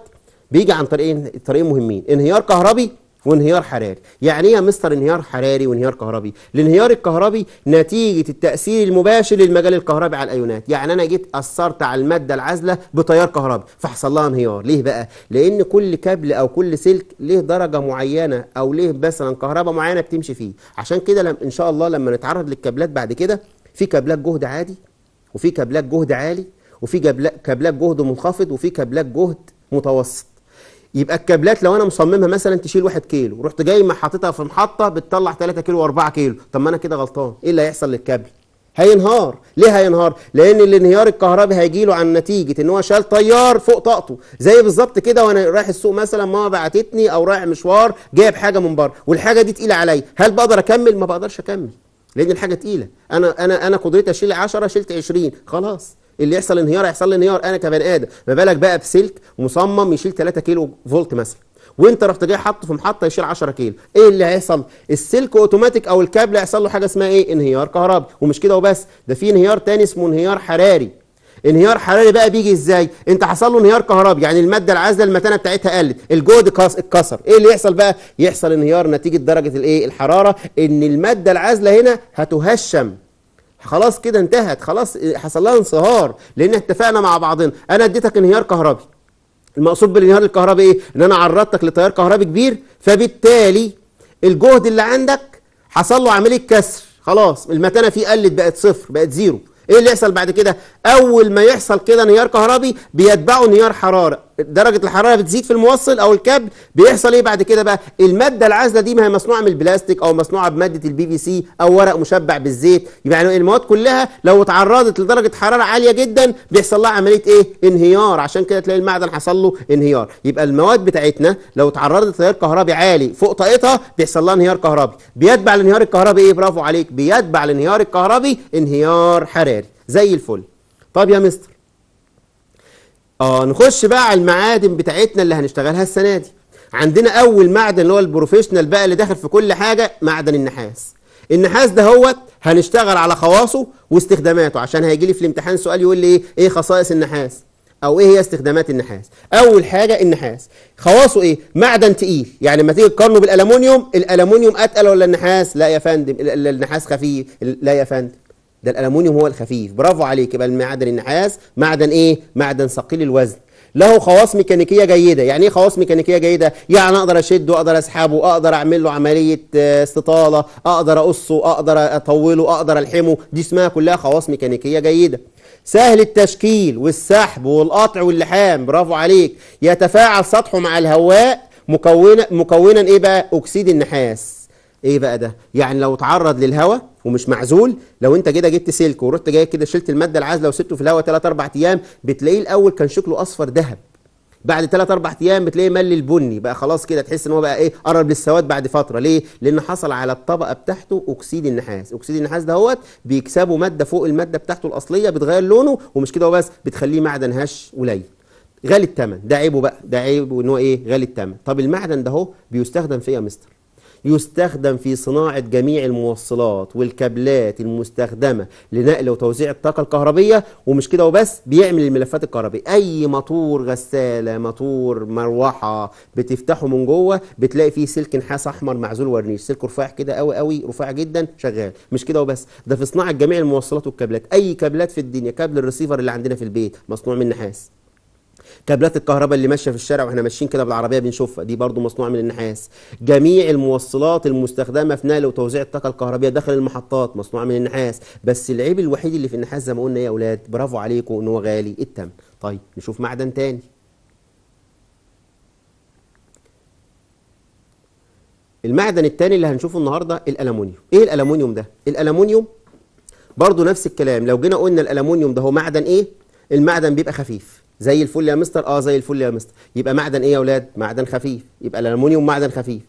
بيجي عن طريقين طريقين مهمين انهيار كهربي وانهيار حراري يعني ايه يا مستر انهيار حراري وانهيار كهربي الانهيار الكهربي نتيجه التاثير المباشر للمجال الكهربي على الايونات يعني انا جيت اثرت على الماده العازله بتيار كهربي فحصل لها انهيار ليه بقى لان كل كابل او كل سلك ليه درجه معينه او ليه مثلا كهرباء معينه بتمشي فيه عشان كده لم ان شاء الله لما نتعرض للكابلات بعد كده في كابلات جهد عادي وفي كابلات جهد عالي وفي كابلات جهد منخفض وفي كابلات جهد متوسط يبقى الكابلات لو انا مصممها مثلا تشيل 1 كيلو ورحت جاي ما حاططها في محطه بتطلع 3 كيلو و4 كيلو طب ما انا كده غلطان ايه اللي هيحصل للكابل هينهار ليه هينهار لان الانهيار الكهربي هيجي له عن نتيجه ان هو شال تيار فوق طاقته زي بالظبط كده وانا رايح السوق مثلا ماما بعتتني او رايح مشوار جايب حاجه من بره والحاجه دي تقيله عليا هل بقدر اكمل ما بقدرش اكمل لان الحاجه تقيله انا انا انا قدرتي اشيل 10 شلت 20 خلاص اللي يحصل انهيار هيحصل انهيار انا كبني ادم ما بالك بقى بسلك مصمم يشيل 3 كيلو فولت مثلا وانت رحت جاي حاطه في محطه يشيل 10 كيلو ايه اللي هيحصل السلك اوتوماتيك او الكابل هيحصل له حاجه اسمها ايه انهيار كهربي ومش كده وبس ده في انهيار تاني اسمه انهيار حراري انهيار حراري بقى بيجي ازاي انت حصل له انهيار كهربي يعني الماده العازله المتانه بتاعتها قلت الجهد اتكسر ايه اللي يحصل بقى يحصل انهيار نتيجه درجه الايه الحراره ان الماده العازله هنا هتهشم خلاص كده انتهت خلاص حصل لها انصهار لان اتفقنا مع بعضنا انا اديتك انهيار كهربي المقصود بالانهيار الكهربي ايه ان انا عرضتك لتيار كهربي كبير فبالتالي الجهد اللي عندك حصل له عمليه كسر خلاص المتانه فيه قلت بقت صفر بقت زيرو ايه اللي يحصل بعد كده اول ما يحصل كده انهيار كهربي بيتبعه انهيار حراره درجة الحرارة بتزيد في الموصل أو الكابل بيحصل إيه بعد كده بقى المادة العازلة دي ما هي مصنوعة من البلاستيك أو مصنوعة بمادة البي في سي أو ورق مشبع بالزيت يعني المواد كلها لو اتعرضت لدرجة حرارة عالية جدا بيحصل لها عملية إيه انهيار عشان كده تلاقي المعدن حصل له انهيار يبقى المواد بتاعتنا لو اتعرضت لتيار كهربي عالي فوق طاقتها بيحصل لها انهيار كهربي بيتبع الانهيار الكهربي إيه برافو عليك بيتبع الانهيار الكهربي انهيار حراري زي الفل طب يا مستر اه نخش بقى على المعادن بتاعتنا اللي هنشتغلها السنه دي عندنا اول معدن اللي هو البروفيشنال بقى اللي داخل في كل حاجه معدن النحاس النحاس ده هو هنشتغل على خواصه واستخداماته عشان هيجي لي في الامتحان سؤال يقول لي ايه ايه خصائص النحاس او ايه هي استخدامات النحاس اول حاجه النحاس خواصه ايه معدن تقيل يعني لما تيجي تقارنه بالالومنيوم الالومنيوم اتقل ولا النحاس لا يا فندم النحاس خفيف لا يا فندم ده الالومنيوم هو الخفيف برافو عليك يبقى المعدن النحاس معدن ايه معدن ثقيل الوزن له خواص ميكانيكيه جيده يعني ايه خواص ميكانيكيه جيده يعني اقدر اشده اقدر اسحبه اقدر اعمل له عمليه آه، استطاله اقدر اقصه اقدر اطوله اقدر الحمه دي اسمها كلها خواص ميكانيكيه جيده سهل التشكيل والسحب والقطع واللحام برافو عليك يتفاعل سطحه مع الهواء مكونا مكونا ايه بقى اكسيد النحاس ايه بقى ده يعني لو اتعرض للهواء ومش معزول لو انت كده جبت سلك ورحت جاي كده شلت الماده العازله وسبته في الهواء ثلاث اربع ايام بتلاقيه الاول كان شكله اصفر ذهب بعد ثلاث اربع ايام بتلاقيه مل البني بقى خلاص كده تحس ان هو بقى ايه قرب للسواد بعد فتره ليه لان حصل على الطبقه بتاعته اكسيد النحاس اكسيد النحاس دهوت بيكسبه ماده فوق الماده بتاعته الاصليه بتغير لونه ومش كده وبس بتخليه معدن هش قليل غالي الثمن ده عيبه بقى ده عيبه ان هو ايه غالي الثمن طب المعدن ده هو بيستخدم في ايه يا مستر يستخدم في صناعة جميع الموصلات والكابلات المستخدمة لنقل وتوزيع الطاقة الكهربية ومش كده وبس بيعمل الملفات الكهربية أي مطور غسالة مطور مروحة بتفتحه من جوه بتلاقي فيه سلك نحاس أحمر معزول ورنيش سلك رفيع كده قوي قوي رفيع جدا شغال مش كده وبس ده في صناعة جميع الموصلات والكابلات أي كابلات في الدنيا كابل الريسيفر اللي عندنا في البيت مصنوع من نحاس كابلات الكهرباء اللي ماشيه في الشارع واحنا ماشيين كده بالعربيه بنشوفها دي برضو مصنوعه من النحاس جميع الموصلات المستخدمه في نقل وتوزيع الطاقه الكهربائيه داخل المحطات مصنوعه من النحاس بس العيب الوحيد اللي في النحاس زي ما قلنا يا اولاد برافو عليكم ان هو غالي التمن طيب نشوف معدن تاني المعدن التاني اللي هنشوفه النهارده الالومنيوم ايه الالومنيوم ده الالومنيوم برضو نفس الكلام لو جينا قلنا الالومنيوم ده هو معدن ايه المعدن بيبقى خفيف زي الفل يا مستر اه زي الفل يا مستر يبقى معدن ايه يا اولاد معدن خفيف يبقى الالومنيوم معدن خفيف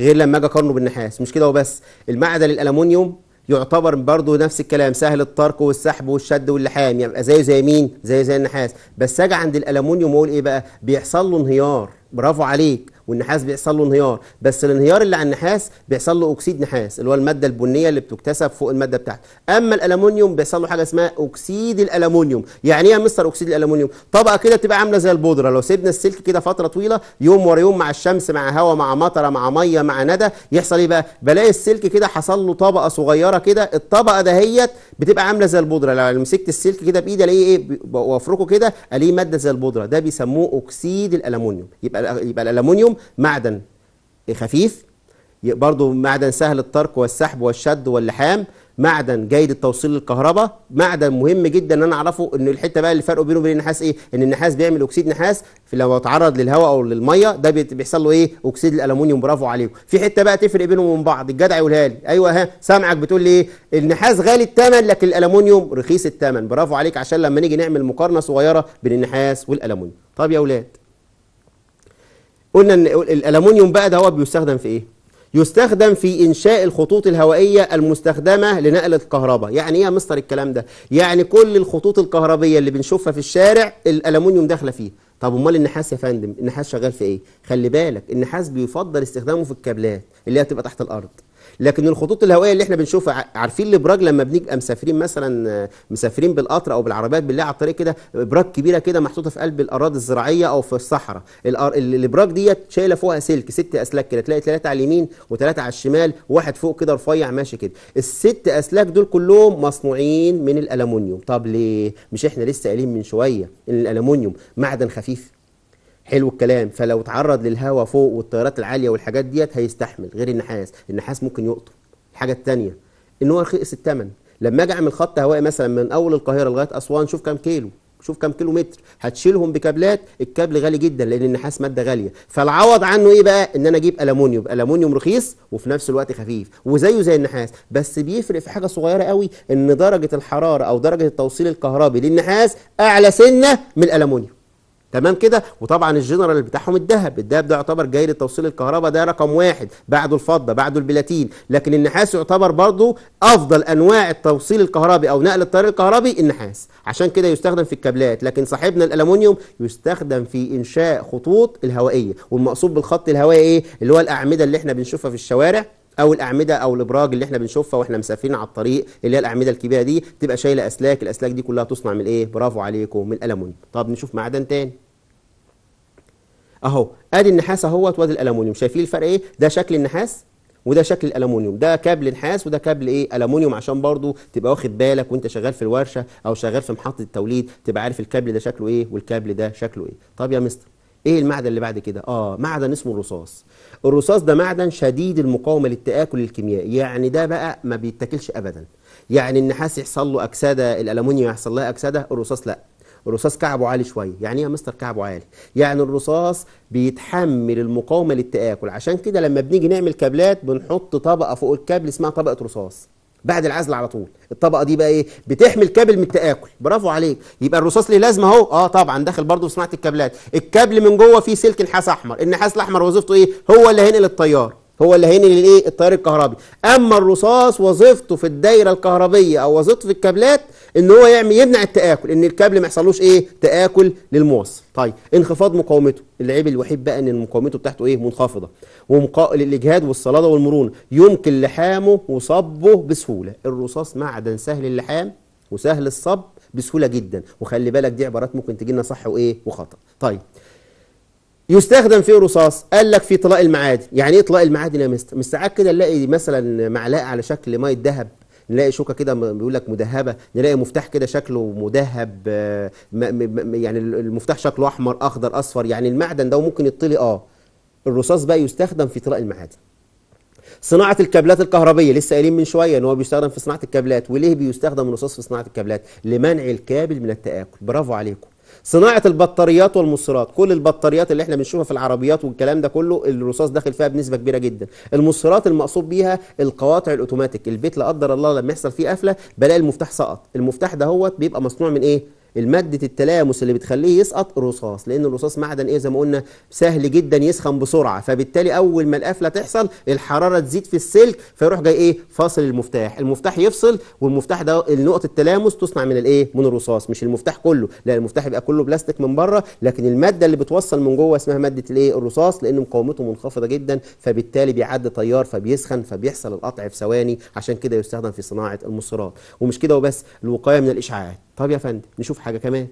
غير لما اجي اقارنه بالنحاس مش كده وبس المعدن الالومنيوم يعتبر برضه نفس الكلام سهل الطرق والسحب والشد واللحام يبقى زيه زي مين زي زي النحاس بس اجي عند الالومنيوم واقول ايه بقى بيحصل له انهيار برافو عليك والنحاس بيحصل له انهيار بس الانهيار اللي على النحاس بيحصل له اكسيد نحاس اللي هو الماده البنيه اللي بتكتسب فوق الماده بتاعته اما الالومنيوم بيحصل له حاجه اسمها اكسيد الالومنيوم يعني ايه يا مستر اكسيد الالومنيوم طبقه كده بتبقى عامله زي البودره لو سيبنا السلك كده فتره طويله يوم ورا يوم مع الشمس مع هواء مع مطره مع ميه مع ندى يحصل ايه بقى بلاقي السلك كده حصل له طبقه صغيره كده الطبقه دهيت بتبقى عامله زي البودره لو مسكت السلك كده بايدي الاقيه ايه وافركه كده الاقيه ماده زي البودره ده بيسموه اكسيد الالومنيوم يبقى يبقى الالومنيوم معدن خفيف برضه معدن سهل الترك والسحب والشد واللحام معدن جيد التوصيل للكهرباء معدن مهم جدا ان انا اعرفه ان الحته بقى اللي فرقه بينه وبين النحاس ايه ان النحاس بيعمل اكسيد نحاس لو اتعرض للهواء او للميه ده بيحصل له ايه اكسيد الالومنيوم برافو عليكم في حته بقى تفرق بينهم من بعض الجدع يقولها لي ايوه ها سامعك بتقول لي ايه النحاس غالي الثمن لكن الالومنيوم رخيص الثمن برافو عليك عشان لما نيجي نعمل مقارنه صغيره بين النحاس والالومنيوم طب يا اولاد قلنا ان الالومنيوم بقى ده هو بيستخدم في ايه يستخدم في انشاء الخطوط الهوائيه المستخدمه لنقل الكهرباء يعني ايه يا مستر الكلام ده يعني كل الخطوط الكهربيه اللي بنشوفها في الشارع الالومنيوم داخله فيه طب امال النحاس يا فندم النحاس شغال في ايه خلي بالك النحاس بيفضل استخدامه في الكابلات اللي هي بتبقى تحت الارض لكن الخطوط الهوائيه اللي احنا بنشوفها عارفين الابراج لما بنبقى مسافرين مثلا مسافرين بالقطر او بالعربيات بالله على الطريق كده ابراج كبيره كده محطوطه في قلب الاراضي الزراعيه او في الصحراء الابراج ديت شايله فوقها سلك ست اسلاك كده تلاقي ثلاثه على اليمين وثلاثه على الشمال واحد فوق كده رفيع ماشي كده الست اسلاك دول كلهم مصنوعين من الالومنيوم طب ليه مش احنا لسه قايلين من شويه ان الالومنيوم معدن خفيف حلو الكلام فلو اتعرض للهواء فوق والطيارات العاليه والحاجات ديت هيستحمل غير النحاس النحاس ممكن يقطر الحاجه الثانيه ان هو رخيص الثمن لما اجي اعمل خط هوائي مثلا من اول القاهره لغايه اسوان شوف كام كيلو شوف كام كيلو متر هتشيلهم بكابلات الكابل غالي جدا لان النحاس ماده غاليه فالعوض عنه ايه بقى ان انا اجيب المونيوم المونيوم رخيص وفي نفس الوقت خفيف وزيه زي النحاس بس بيفرق في حاجه صغيره قوي ان درجه الحراره او درجه التوصيل الكهربي للنحاس اعلى سنه من الالومنيوم تمام كده وطبعا الجنرال بتاعهم الذهب الذهب ده يعتبر جاي لتوصيل الكهرباء ده رقم واحد بعده الفضه بعده البلاتين لكن النحاس يعتبر برضه افضل انواع التوصيل الكهربي او نقل التيار الكهربي النحاس عشان كده يستخدم في الكابلات لكن صاحبنا الالومنيوم يستخدم في انشاء خطوط الهوائيه والمقصود بالخط الهوائي ايه اللي هو الاعمده اللي احنا بنشوفها في الشوارع او الاعمده او الابراج اللي احنا بنشوفها واحنا مسافرين على الطريق اللي هي الاعمده الكبيره دي تبقى شايله اسلاك الاسلاك دي كلها تصنع من ايه برافو عليكم من الالومنيوم طب نشوف معدن تاني اهو ادي النحاس اهوت وادي الالومنيوم شايفين الفرق ايه ده شكل النحاس وده شكل الالومنيوم ده كابل نحاس وده كابل ايه الومنيوم عشان برضو تبقى واخد بالك وانت شغال في الورشه او شغال في محطه التوليد تبقى عارف الكابل ده شكله ايه والكابل ده شكله ايه طب يا مستر ايه المعدن اللي بعد كده اه معدن اسمه الرصاص الرصاص ده معدن شديد المقاومه للتاكل الكيميائي يعني ده بقى ما بيتاكلش ابدا يعني النحاس يحصل له اكسده الالومنيوم يحصل لها اكسده الرصاص لا الرصاص كعبه عالي شويه يعني ايه يا مستر كعبه عالي يعني الرصاص بيتحمل المقاومه للتاكل عشان كده لما بنيجي نعمل كابلات بنحط طبقه فوق الكابل اسمها طبقه رصاص بعد العزل على طول الطبقه دي بقى ايه بتحمي الكابل من التاكل برافو عليك يبقى الرصاص ليه لازمه اهو اه طبعا داخل برضه في صناعه الكابلات الكابل من جوه فيه سلك نحاس احمر النحاس الاحمر وظيفته ايه هو اللي هينقل التيار هو اللي هينقل الايه التيار الكهربي اما الرصاص وظيفته في الدايره الكهربيه او وظيفته في الكابلات ان هو يعمل يمنع التاكل ان الكابل ما يحصلوش ايه تاكل للموصل طيب انخفاض مقاومته العيب الوحيد بقى ان مقاومته بتاعته ايه منخفضه ومقا... الاجهاد والصلاده والمرونه يمكن لحامه وصبه بسهوله الرصاص معدن سهل اللحام وسهل الصب بسهوله جدا وخلي بالك دي عبارات ممكن تجي لنا صح وايه وخطا طيب يستخدم فيه رصاص قال لك في طلاء المعادن يعني ايه طلاء المعادن يا مستر مش ساعات كده نلاقي مثلا معلقه على شكل ميه ذهب نلاقي شوكه كده بيقول لك مدهبه نلاقي مفتاح كده شكله مدهب آه، يعني المفتاح شكله احمر اخضر اصفر يعني المعدن ده ممكن يطلي اه الرصاص بقى يستخدم في طلاء المعادن صناعة الكابلات الكهربية لسه قايلين من شوية ان هو بيستخدم في صناعة الكابلات وليه بيستخدم الرصاص في صناعة الكابلات لمنع الكابل من التآكل برافو عليكم صناعه البطاريات والمصرات كل البطاريات اللي احنا بنشوفها في العربيات والكلام ده كله الرصاص داخل فيها بنسبه كبيره جدا المصرات المقصود بيها القواطع الاوتوماتيك البيت لا قدر الله لما يحصل فيه قفله بلاقي المفتاح سقط المفتاح ده هو بيبقى مصنوع من ايه المادة التلامس اللي بتخليه يسقط الرصاص لأن الرصاص معدن إيه زي ما قلنا سهل جدا يسخن بسرعة فبالتالي أول ما القفلة تحصل الحرارة تزيد في السلك فيروح جاي إيه فاصل المفتاح المفتاح يفصل والمفتاح ده نقطة التلامس تصنع من الإيه من الرصاص مش المفتاح كله لا المفتاح يبقى كله بلاستيك من بره لكن المادة اللي بتوصل من جوه اسمها مادة الإيه الرصاص لأن مقاومته منخفضة جدا فبالتالي بيعدي طيار فبيسخن فبيحصل القطع في ثواني عشان كده يستخدم في صناعة المصرات ومش كده وبس الوقاية من الإشعاعات طب يا فندم نشوف حاجة كمان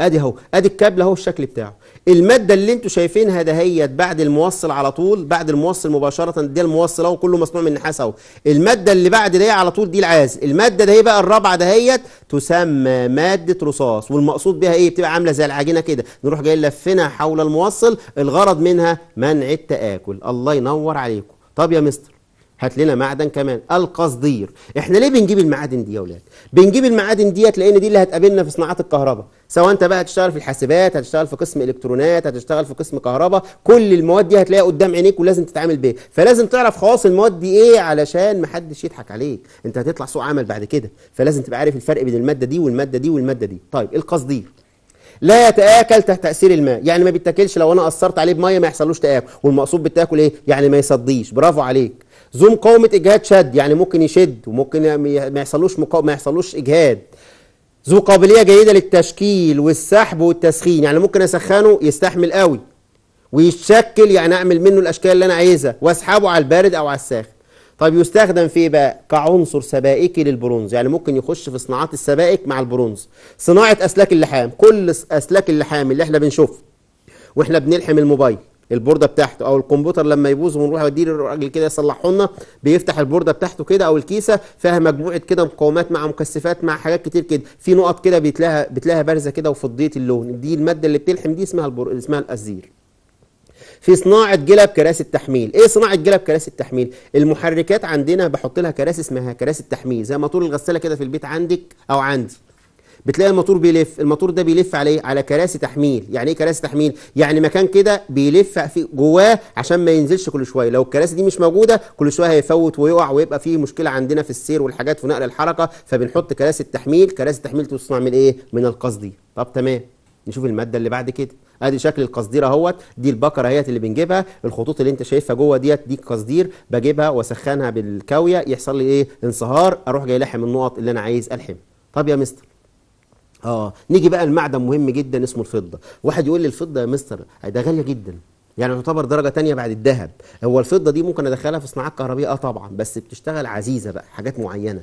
ادي اهو ادي الكابل اهو الشكل بتاعه الماده اللي انتم شايفينها دهيت بعد الموصل على طول بعد الموصل مباشره دي الموصل اهو كله مصنوع من نحاس اهو الماده اللي بعد دي على طول دي العازل الماده هي إيه بقى الرابعه دهيت تسمى ماده رصاص والمقصود بيها ايه بتبقى عامله زي العجينه كده نروح جايين لفينها حول الموصل الغرض منها منع التاكل الله ينور عليكم طب يا مستر هات لنا معدن كمان القصدير احنا ليه بنجيب المعادن دي يا اولاد بنجيب المعادن ديت لان دي اللي هتقابلنا في صناعات الكهرباء سواء انت بقى هتشتغل في الحاسبات هتشتغل في قسم الكترونات هتشتغل في قسم كهرباء كل المواد دي هتلاقيها قدام عينيك ولازم تتعامل بيها فلازم تعرف خواص المواد دي ايه علشان ما حدش يضحك عليك انت هتطلع سوق عمل بعد كده فلازم تبقى عارف الفرق بين الماده دي والماده دي والماده دي طيب القصدير لا يتآكل تحت تأثير الماء يعني ما بيتاكلش لو انا اثرت عليه بميه ما يحصلوش تآكل والمقصود بالتآكل ايه يعني ما يصديش برافو عليك ذو مقاومه اجهاد شد يعني ممكن يشد وممكن ما يحصلوش ما يحصلوش اجهاد ذو قابليه جيده للتشكيل والسحب والتسخين يعني ممكن اسخنه يستحمل قوي ويتشكل يعني اعمل منه الاشكال اللي انا عايزها واسحبه على البارد او على الساخن طيب يستخدم في ايه بقى كعنصر سبائكي للبرونز يعني ممكن يخش في صناعات السبائك مع البرونز صناعه اسلاك اللحام كل اسلاك اللحام اللي احنا بنشوفها واحنا بنلحم الموبايل البورده بتاعته او الكمبيوتر لما يبوظ ونروح وديه للراجل كده يصلحه لنا بيفتح البورده بتاعته كده او الكيسه فيها مجموعه كده مقاومات مع مكثفات مع حاجات كتير كده في نقط كده بتلاقيها بتلاقيها بارزه كده وفضيه اللون دي الماده اللي بتلحم دي اسمها البر... اسمها الازير في صناعه جلب كراسي التحميل ايه صناعه جلب كراسي التحميل المحركات عندنا بحط لها كراسي اسمها كراسي التحميل زي ما طول الغساله كده في البيت عندك او عندي بتلاقي الموتور بيلف الموتور ده بيلف على إيه؟ على كراسي تحميل يعني ايه كراسي تحميل يعني مكان كده بيلف في جواه عشان ما ينزلش كل شويه لو الكراسي دي مش موجوده كل شويه هيفوت ويقع ويبقى فيه مشكله عندنا في السير والحاجات في نقل الحركه فبنحط كراسي التحميل كراسي التحميل تصنع من ايه من القصدي طب تمام نشوف الماده اللي بعد كده ادي شكل القصدير اهوت دي البكره اهيت اللي بنجيبها الخطوط اللي انت شايفها جوه ديت دي القصدير بجيبها واسخنها بالكاويه يحصل لي ايه انصهار اروح جاي لحم النقط اللي انا عايز الحم طب يا مستر اه نيجي بقى المعدن مهم جدا اسمه الفضه واحد يقول لي الفضه يا مستر ده غاليه جدا يعني تعتبر درجه تانية بعد الذهب هو الفضه دي ممكن ادخلها في صناعات كهربيه اه طبعا بس بتشتغل عزيزه بقى حاجات معينه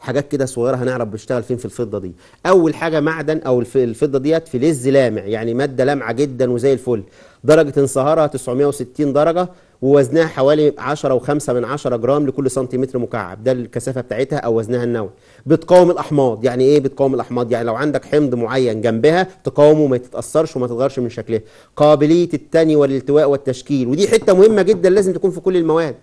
حاجات كده صغيره هنعرف بتشتغل فين في الفضه دي اول حاجه معدن او الفضه ديت فلز لامع يعني ماده لامعه جدا وزي الفل درجه انصهارها 960 درجه ووزنها حوالي 10 و5 من 10 جرام لكل سنتيمتر مكعب ده الكثافه بتاعتها او وزنها النووي بتقاوم الاحماض يعني ايه بتقاوم الاحماض يعني لو عندك حمض معين جنبها تقاومه ما تتاثرش وما تتغيرش من شكلها قابليه التني والالتواء والتشكيل ودي حته مهمه جدا لازم تكون في كل المواد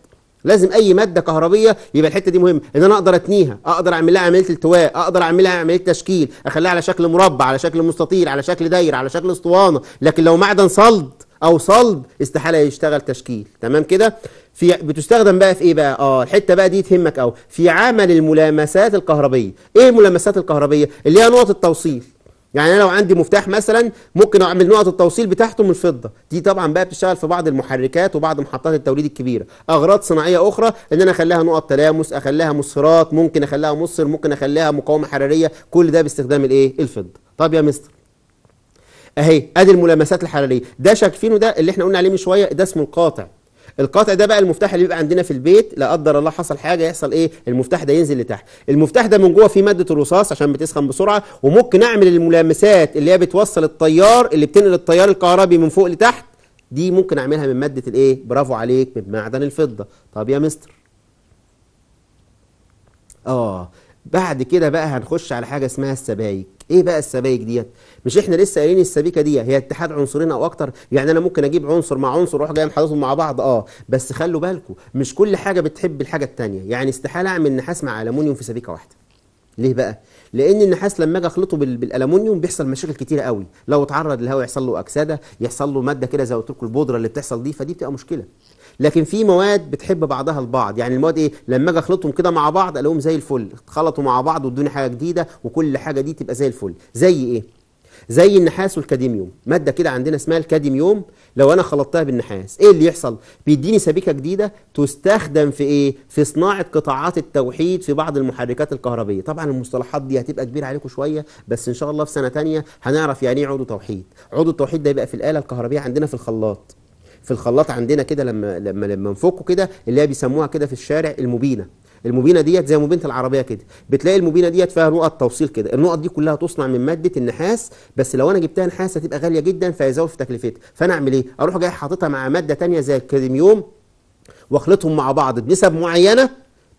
لازم اي ماده كهربيه يبقى الحته دي مهمه ان انا اقدر اتنيها اقدر اعمل لها عمليه التواء اقدر اعمل لها عمليه تشكيل اخليها على شكل مربع على شكل مستطيل على شكل دايره على شكل اسطوانه لكن لو معدن صلد او صلب استحاله يشتغل تشكيل تمام كده في بتستخدم بقى في ايه بقى اه الحته بقى دي تهمك قوي في عمل الملامسات الكهربيه ايه الملامسات الكهربيه اللي هي نقط التوصيل يعني انا لو عندي مفتاح مثلا ممكن اعمل نقط التوصيل بتاعته من الفضه دي طبعا بقى بتشتغل في بعض المحركات وبعض محطات التوليد الكبيره اغراض صناعيه اخرى ان انا اخليها نقط تلامس اخليها مصهرات ممكن اخليها مصر ممكن اخليها مقاومه حراريه كل ده باستخدام الايه الفضه طب يا مستر اهي ادي الملامسات الحراريه ده شاكفينه ده اللي احنا قلنا عليه من شويه ده اسمه القاطع القاطع ده بقى المفتاح اللي بيبقى عندنا في البيت لا قدر الله حصل حاجه يحصل ايه المفتاح ده ينزل لتحت المفتاح ده من جوه فيه ماده الرصاص عشان بتسخن بسرعه وممكن اعمل الملامسات اللي هي بتوصل التيار اللي بتنقل التيار الكهربي من فوق لتحت دي ممكن اعملها من ماده الايه برافو عليك من معدن الفضه طب يا مستر اه بعد كده بقى هنخش على حاجه اسمها السبايك ايه بقى السبايك ديت مش احنا لسه قايلين السبيكه دي هي اتحاد عنصرين او اكتر يعني انا ممكن اجيب عنصر مع عنصر واروح جاي محاضرهم مع بعض اه بس خلوا بالكم مش كل حاجه بتحب الحاجه الثانيه يعني استحاله اعمل نحاس مع الومنيوم في سبيكه واحده ليه بقى لان النحاس لما اجي اخلطه بالالومنيوم بيحصل مشاكل كتيره قوي لو اتعرض للهواء يحصل له اكسده يحصل له ماده كده زي ما قلت لكم البودره اللي بتحصل دي فدي بتبقى مشكله لكن في مواد بتحب بعضها البعض يعني المواد ايه لما اجي اخلطهم كده مع بعض الاقيهم زي الفل اتخلطوا مع بعض وادوني حاجه جديده وكل حاجه دي تبقى زي الفل زي ايه زي النحاس والكاديميوم ماده كده عندنا اسمها الكاديميوم لو انا خلطتها بالنحاس ايه اللي يحصل بيديني سبيكه جديده تستخدم في ايه في صناعه قطاعات التوحيد في بعض المحركات الكهربيه طبعا المصطلحات دي هتبقى كبيره عليكم شويه بس ان شاء الله في سنه ثانيه هنعرف يعني ايه عضو توحيد عضو التوحيد ده يبقى في الاله الكهربيه عندنا في الخلاط في الخلاط عندنا كده لما لما لما نفكه كده اللي هي بيسموها كده في الشارع المبينه المبينه ديت زي مبينه العربيه كده بتلاقي المبينه ديت فيها نقط توصيل كده النقط دي كلها تصنع من ماده النحاس بس لو انا جبتها نحاس هتبقى غاليه جدا فيزود في تكلفتها فانا اعمل ايه اروح جاي حاططها مع ماده ثانيه زي الكادميوم واخلطهم مع بعض بنسب معينه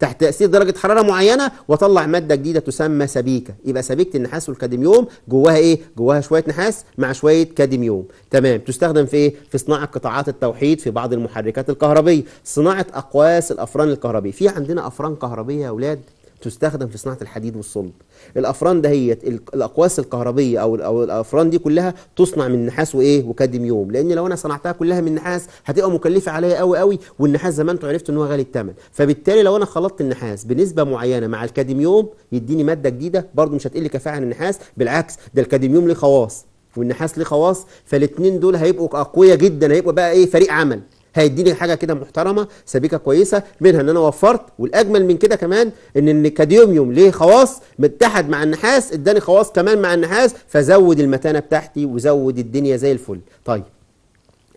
تحت تأثير درجة حرارة معينة واطلع مادة جديدة تسمى سبيكة يبقى سبيكة النحاس والكادميوم جواها إيه؟ جواها شوية نحاس مع شوية كادميوم تمام تستخدم في إيه؟ في صناعة قطاعات التوحيد في بعض المحركات الكهربية صناعة أقواس الأفران الكهربية في عندنا أفران كهربية يا أولاد تستخدم في صناعه الحديد والصلب الافران دهيت الاقواس الكهربيه او الافران دي كلها تصنع من نحاس وايه وكادميوم لان لو انا صنعتها كلها من نحاس هتبقى مكلفه عليا قوي قوي والنحاس زي ما انتم عرفتوا ان هو غالي الثمن فبالتالي لو انا خلطت النحاس بنسبه معينه مع الكادميوم يديني ماده جديده برده مش هتقل كفاءه عن النحاس بالعكس ده الكادميوم ليه خواص والنحاس ليه خواص فالاثنين دول هيبقوا اقوياء جدا هيبقوا بقى ايه فريق عمل هيديني حاجه كده محترمه سبيكه كويسه منها ان انا وفرت والاجمل من كده كمان ان النكاديوميوم ليه خواص متحد مع النحاس اداني خواص كمان مع النحاس فزود المتانه بتاعتي وزود الدنيا زي الفل طيب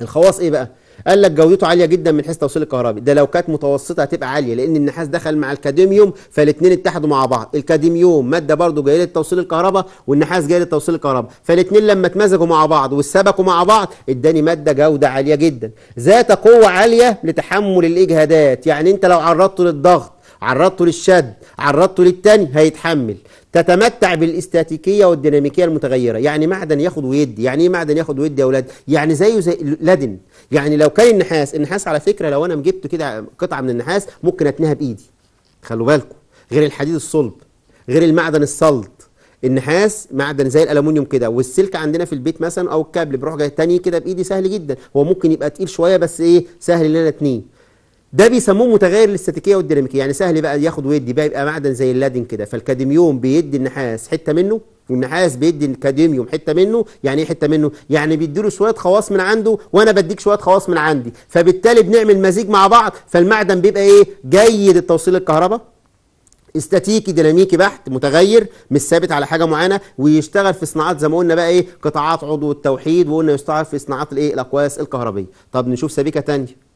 الخواص ايه بقى قال لك جودته عاليه جدا من حيث توصيل الكهربي ده لو كانت متوسطه هتبقى عاليه لان النحاس دخل مع الكادميوم فالاثنين اتحدوا مع بعض الكادميوم ماده برضه جايه لتوصيل الكهرباء والنحاس جاي لتوصيل الكهرباء فالاثنين لما اتمزجوا مع بعض واتسبكوا مع بعض اداني ماده جوده عاليه جدا ذات قوه عاليه لتحمل الاجهادات يعني انت لو عرضته للضغط عرضته للشد عرضته للتاني هيتحمل تتمتع بالاستاتيكيه والديناميكيه المتغيره يعني معدن ياخد ويدي يعني ايه معدن ياخد ويدي يا اولاد يعني زيه زي لدن يعني لو كان النحاس النحاس على فكرة لو أنا جبت كده قطعة من النحاس ممكن أتنيها بإيدي خلوا بالكم غير الحديد الصلب غير المعدن الصلد النحاس معدن زي الالومنيوم كده والسلك عندنا في البيت مثلا او الكابل بروح جاي تاني كده بايدي سهل جدا هو ممكن يبقى تقيل شويه بس ايه سهل ان انا اتنيه ده بيسموه متغير الاستاتيكيه والديناميكيه يعني سهل بقى ياخد ويدي بقى يبقى معدن زي اللادن كده فالكاديميوم بيدي النحاس حته منه والنحاس بيدي الكاديميوم حته منه يعني ايه حته منه يعني بيدي له شويه خواص من عنده وانا بديك شويه خواص من عندي فبالتالي بنعمل مزيج مع بعض فالمعدن بيبقى ايه جيد التوصيل الكهرباء استاتيكي ديناميكي بحت متغير مش ثابت على حاجه معينه ويشتغل في صناعات زي ما قلنا بقى ايه قطاعات عضو التوحيد وقلنا يشتغل في صناعات الايه الاقواس الكهربيه طب نشوف سبيكه ثانيه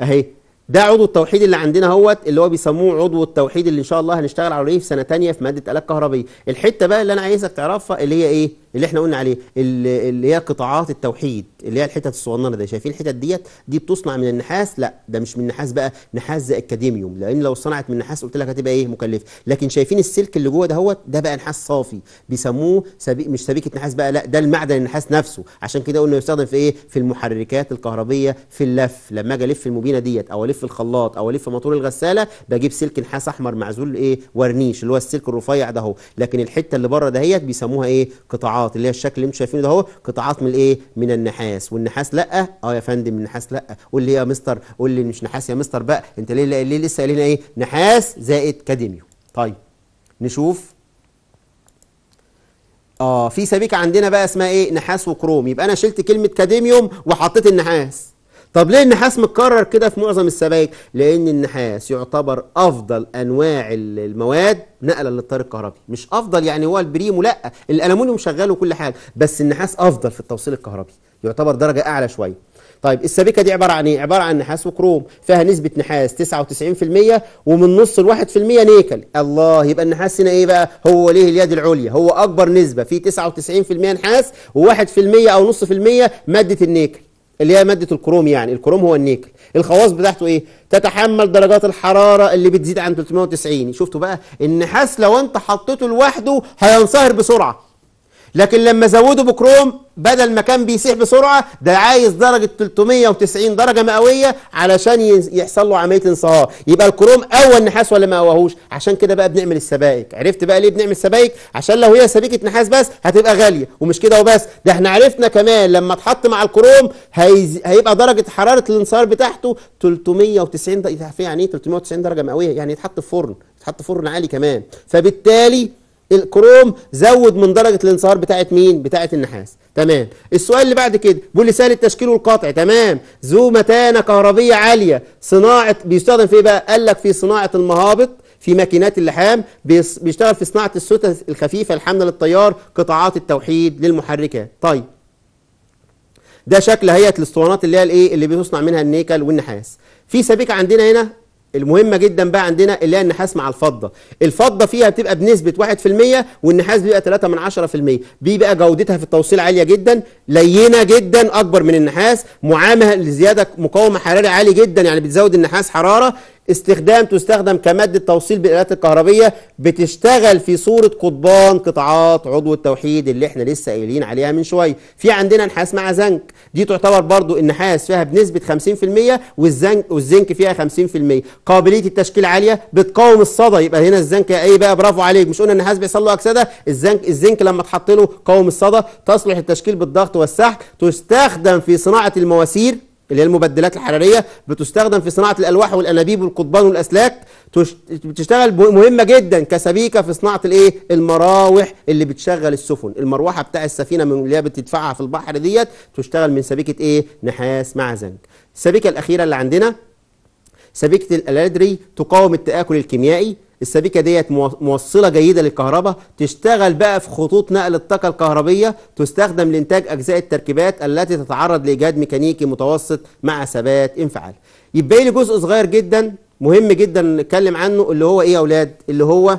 اهي ده عضو التوحيد اللي عندنا اهوت اللي هو بيسموه عضو التوحيد اللي ان شاء الله هنشتغل عليه في سنه ثانيه في ماده الات كهربيه الحته بقى اللي انا عايزك تعرفها اللي هي ايه اللي احنا قلنا عليه اللي هي قطاعات التوحيد اللي هي الحتت الصغننه دي شايفين الحتت ديت دي بتصنع من النحاس لا ده مش من نحاس بقى نحاس زي الكاديميوم لان لو صنعت من نحاس قلت لك هتبقى ايه مكلفه لكن شايفين السلك اللي جوه دهوت ده بقى نحاس صافي بيسموه سبيك مش سبيكه نحاس بقى لا ده المعدن النحاس نفسه عشان كده قلنا يستخدم في ايه في المحركات الكهربيه في اللف لما اجي الف المبينه ديت او الف الخلاط او الف موتور الغساله بجيب سلك نحاس احمر معزول ايه ورنيش اللي هو السلك الرفيع ده هو لكن الحته اللي بره دهيت بيسموها ايه قطاعات قطعات اللي هي الشكل اللي انتم شايفينه ده اهو قطاعات من الايه من النحاس والنحاس لا اه يا فندم النحاس لا قول لي يا مستر قول لي مش نحاس يا مستر بقى انت ليه ليه لسه قايل لنا ايه نحاس زائد كاديميوم طيب نشوف اه في سبيكه عندنا بقى اسمها ايه نحاس وكروم يبقى انا شلت كلمه كاديميوم وحطيت النحاس طب ليه النحاس متكرر كده في معظم السبايك لان النحاس يعتبر افضل انواع المواد نقلا للتيار الكهربي مش افضل يعني هو البريمو لا الألمونيوم شغال وكل حاجه بس النحاس افضل في التوصيل الكهربي يعتبر درجه اعلى شويه طيب السبيكه دي عباره عن ايه عباره عن نحاس وكروم فيها نسبه نحاس 99% ومن نص ل 1% نيكل الله يبقى النحاس هنا ايه بقى هو ليه اليد العليا هو اكبر نسبه فيه 99% نحاس و1% او نص في المية ماده النيكل اللي هي مادة الكروم يعني الكروم هو النيكل الخواص بتاعته ايه تتحمل درجات الحرارة اللي بتزيد عن 390 شفتوا بقى النحاس لو انت حطيته لوحده هينصهر بسرعة لكن لما زودوا بكروم بدل ما كان بيسيح بسرعة ده عايز درجة 390 درجة مئوية علشان يحصل له عملية انصهار يبقى الكروم اول النحاس ولا ما قواهوش عشان كده بقى بنعمل السبائك عرفت بقى ليه بنعمل سبائك عشان لو هي سبيكة نحاس بس هتبقى غالية ومش كده وبس ده احنا عرفنا كمان لما اتحط مع الكروم هيز... هيبقى درجة حرارة الانصهار بتاعته 390 درجة يعني ايه 390 درجة مئوية يعني يتحط في فرن يتحط في فرن عالي كمان فبالتالي الكروم زود من درجة الانصهار بتاعة مين بتاعة النحاس تمام السؤال اللي بعد كده بيقول لي سهل التشكيل والقطع تمام ذو متانة كهربية عالية صناعة بيستخدم في ايه بقى قال لك في صناعة المهابط في ماكينات اللحام بيشتغل في صناعة السوتة الخفيفة الحاملة للتيار قطاعات التوحيد للمحركات طيب ده شكل هيئة الاسطوانات اللي هي الايه اللي بتصنع منها النيكل والنحاس في سبيكة عندنا هنا المهمة جدا بقى عندنا اللي هي النحاس مع الفضة الفضة فيها بتبقى بنسبة 1% والنحاس بيبقى 3 من 10% بيبقى جودتها في التوصيل عالية جدا لينة جدا أكبر من النحاس معامل لزيادة مقاومة حرارية عالي جدا يعني بتزود النحاس حرارة استخدام تستخدم كمادة توصيل بالآلات الكهربية بتشتغل في صورة قضبان قطاعات عضو التوحيد اللي احنا لسه قايلين عليها من شوية في عندنا نحاس مع زنك دي تعتبر برضو النحاس فيها بنسبة 50% والزنك, والزنك فيها 50% قابلية التشكيل عالية بتقاوم الصدى يبقى هنا الزنك ايه بقى برافو عليك مش قلنا النحاس بيحصل له أكسدة الزنك الزنك لما اتحط له قاوم الصدى تصلح التشكيل بالضغط والسحب تستخدم في صناعة المواسير اللي هي المبدلات الحرارية بتستخدم في صناعة الألواح والأنابيب والقضبان والأسلاك بتشتغل مهمة جدا كسبيكة في صناعة الإيه المراوح اللي بتشغل السفن المروحة بتاع السفينة من اللي هي بتدفعها في البحر ديت تشتغل من سبيكة إيه نحاس مع زنك السبيكة الأخيرة اللي عندنا سبيكة الألادري تقاوم التآكل الكيميائي السبيكه ديت موصله جيده للكهرباء تشتغل بقى في خطوط نقل الطاقه الكهربيه تستخدم لانتاج اجزاء التركيبات التي تتعرض لايجاد ميكانيكي متوسط مع ثبات انفعال يبقى لي جزء صغير جدا مهم جدا نتكلم عنه اللي هو ايه يا اولاد اللي هو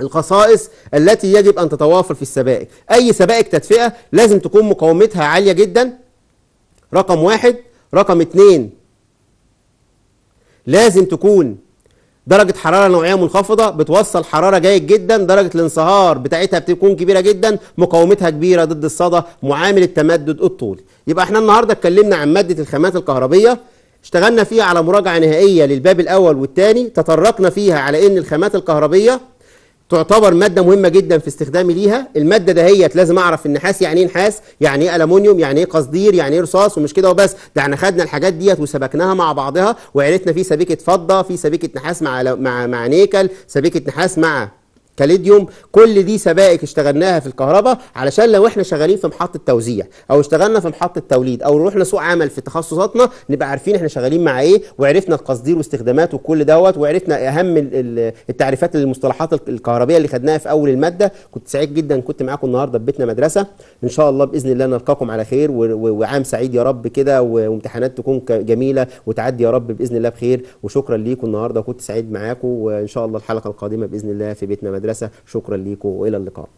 الخصائص التي يجب ان تتوافر في السبائك اي سبائك تدفئه لازم تكون مقاومتها عاليه جدا رقم واحد رقم اتنين لازم تكون درجة حرارة نوعية منخفضة بتوصل حرارة جيد جدا درجة الانصهار بتاعتها بتكون كبيرة جدا مقاومتها كبيرة ضد الصدى معامل التمدد الطولي يبقى احنا النهاردة اتكلمنا عن مادة الخامات الكهربية اشتغلنا فيها على مراجعة نهائية للباب الأول والتاني تطرقنا فيها على ان الخامات الكهربية تعتبر مادة مهمة جدا في استخدامي ليها المادة دهيت لازم أعرف النحاس يعني إيه نحاس يعني إيه ألمونيوم يعني إيه قصدير يعني إيه رصاص ومش كده وبس ده احنا خدنا الحاجات ديت وسبكناها مع بعضها وعرفنا في سبيكة فضة في سبيكة نحاس مع مع مع نيكل سبيكة نحاس مع كاليديوم كل دي سبائك اشتغلناها في الكهرباء علشان لو احنا شغالين في محطه توزيع او اشتغلنا في محطه توليد او روحنا سوق عمل في تخصصاتنا نبقى عارفين احنا شغالين مع ايه وعرفنا القصدير واستخدامات وكل دوت وعرفنا اهم التعريفات للمصطلحات الكهربائيه اللي خدناها في اول الماده كنت سعيد جدا كنت معاكم النهارده في بيتنا مدرسه ان شاء الله باذن الله نلقاكم على خير وعام سعيد يا رب كده وامتحانات تكون جميله وتعدي يا رب باذن الله بخير وشكرا ليكم النهارده كنت سعيد معاكم وان شاء الله الحلقه القادمه باذن الله في بيتنا مدرسة المدرسة شكرا ليكم وإلى اللقاء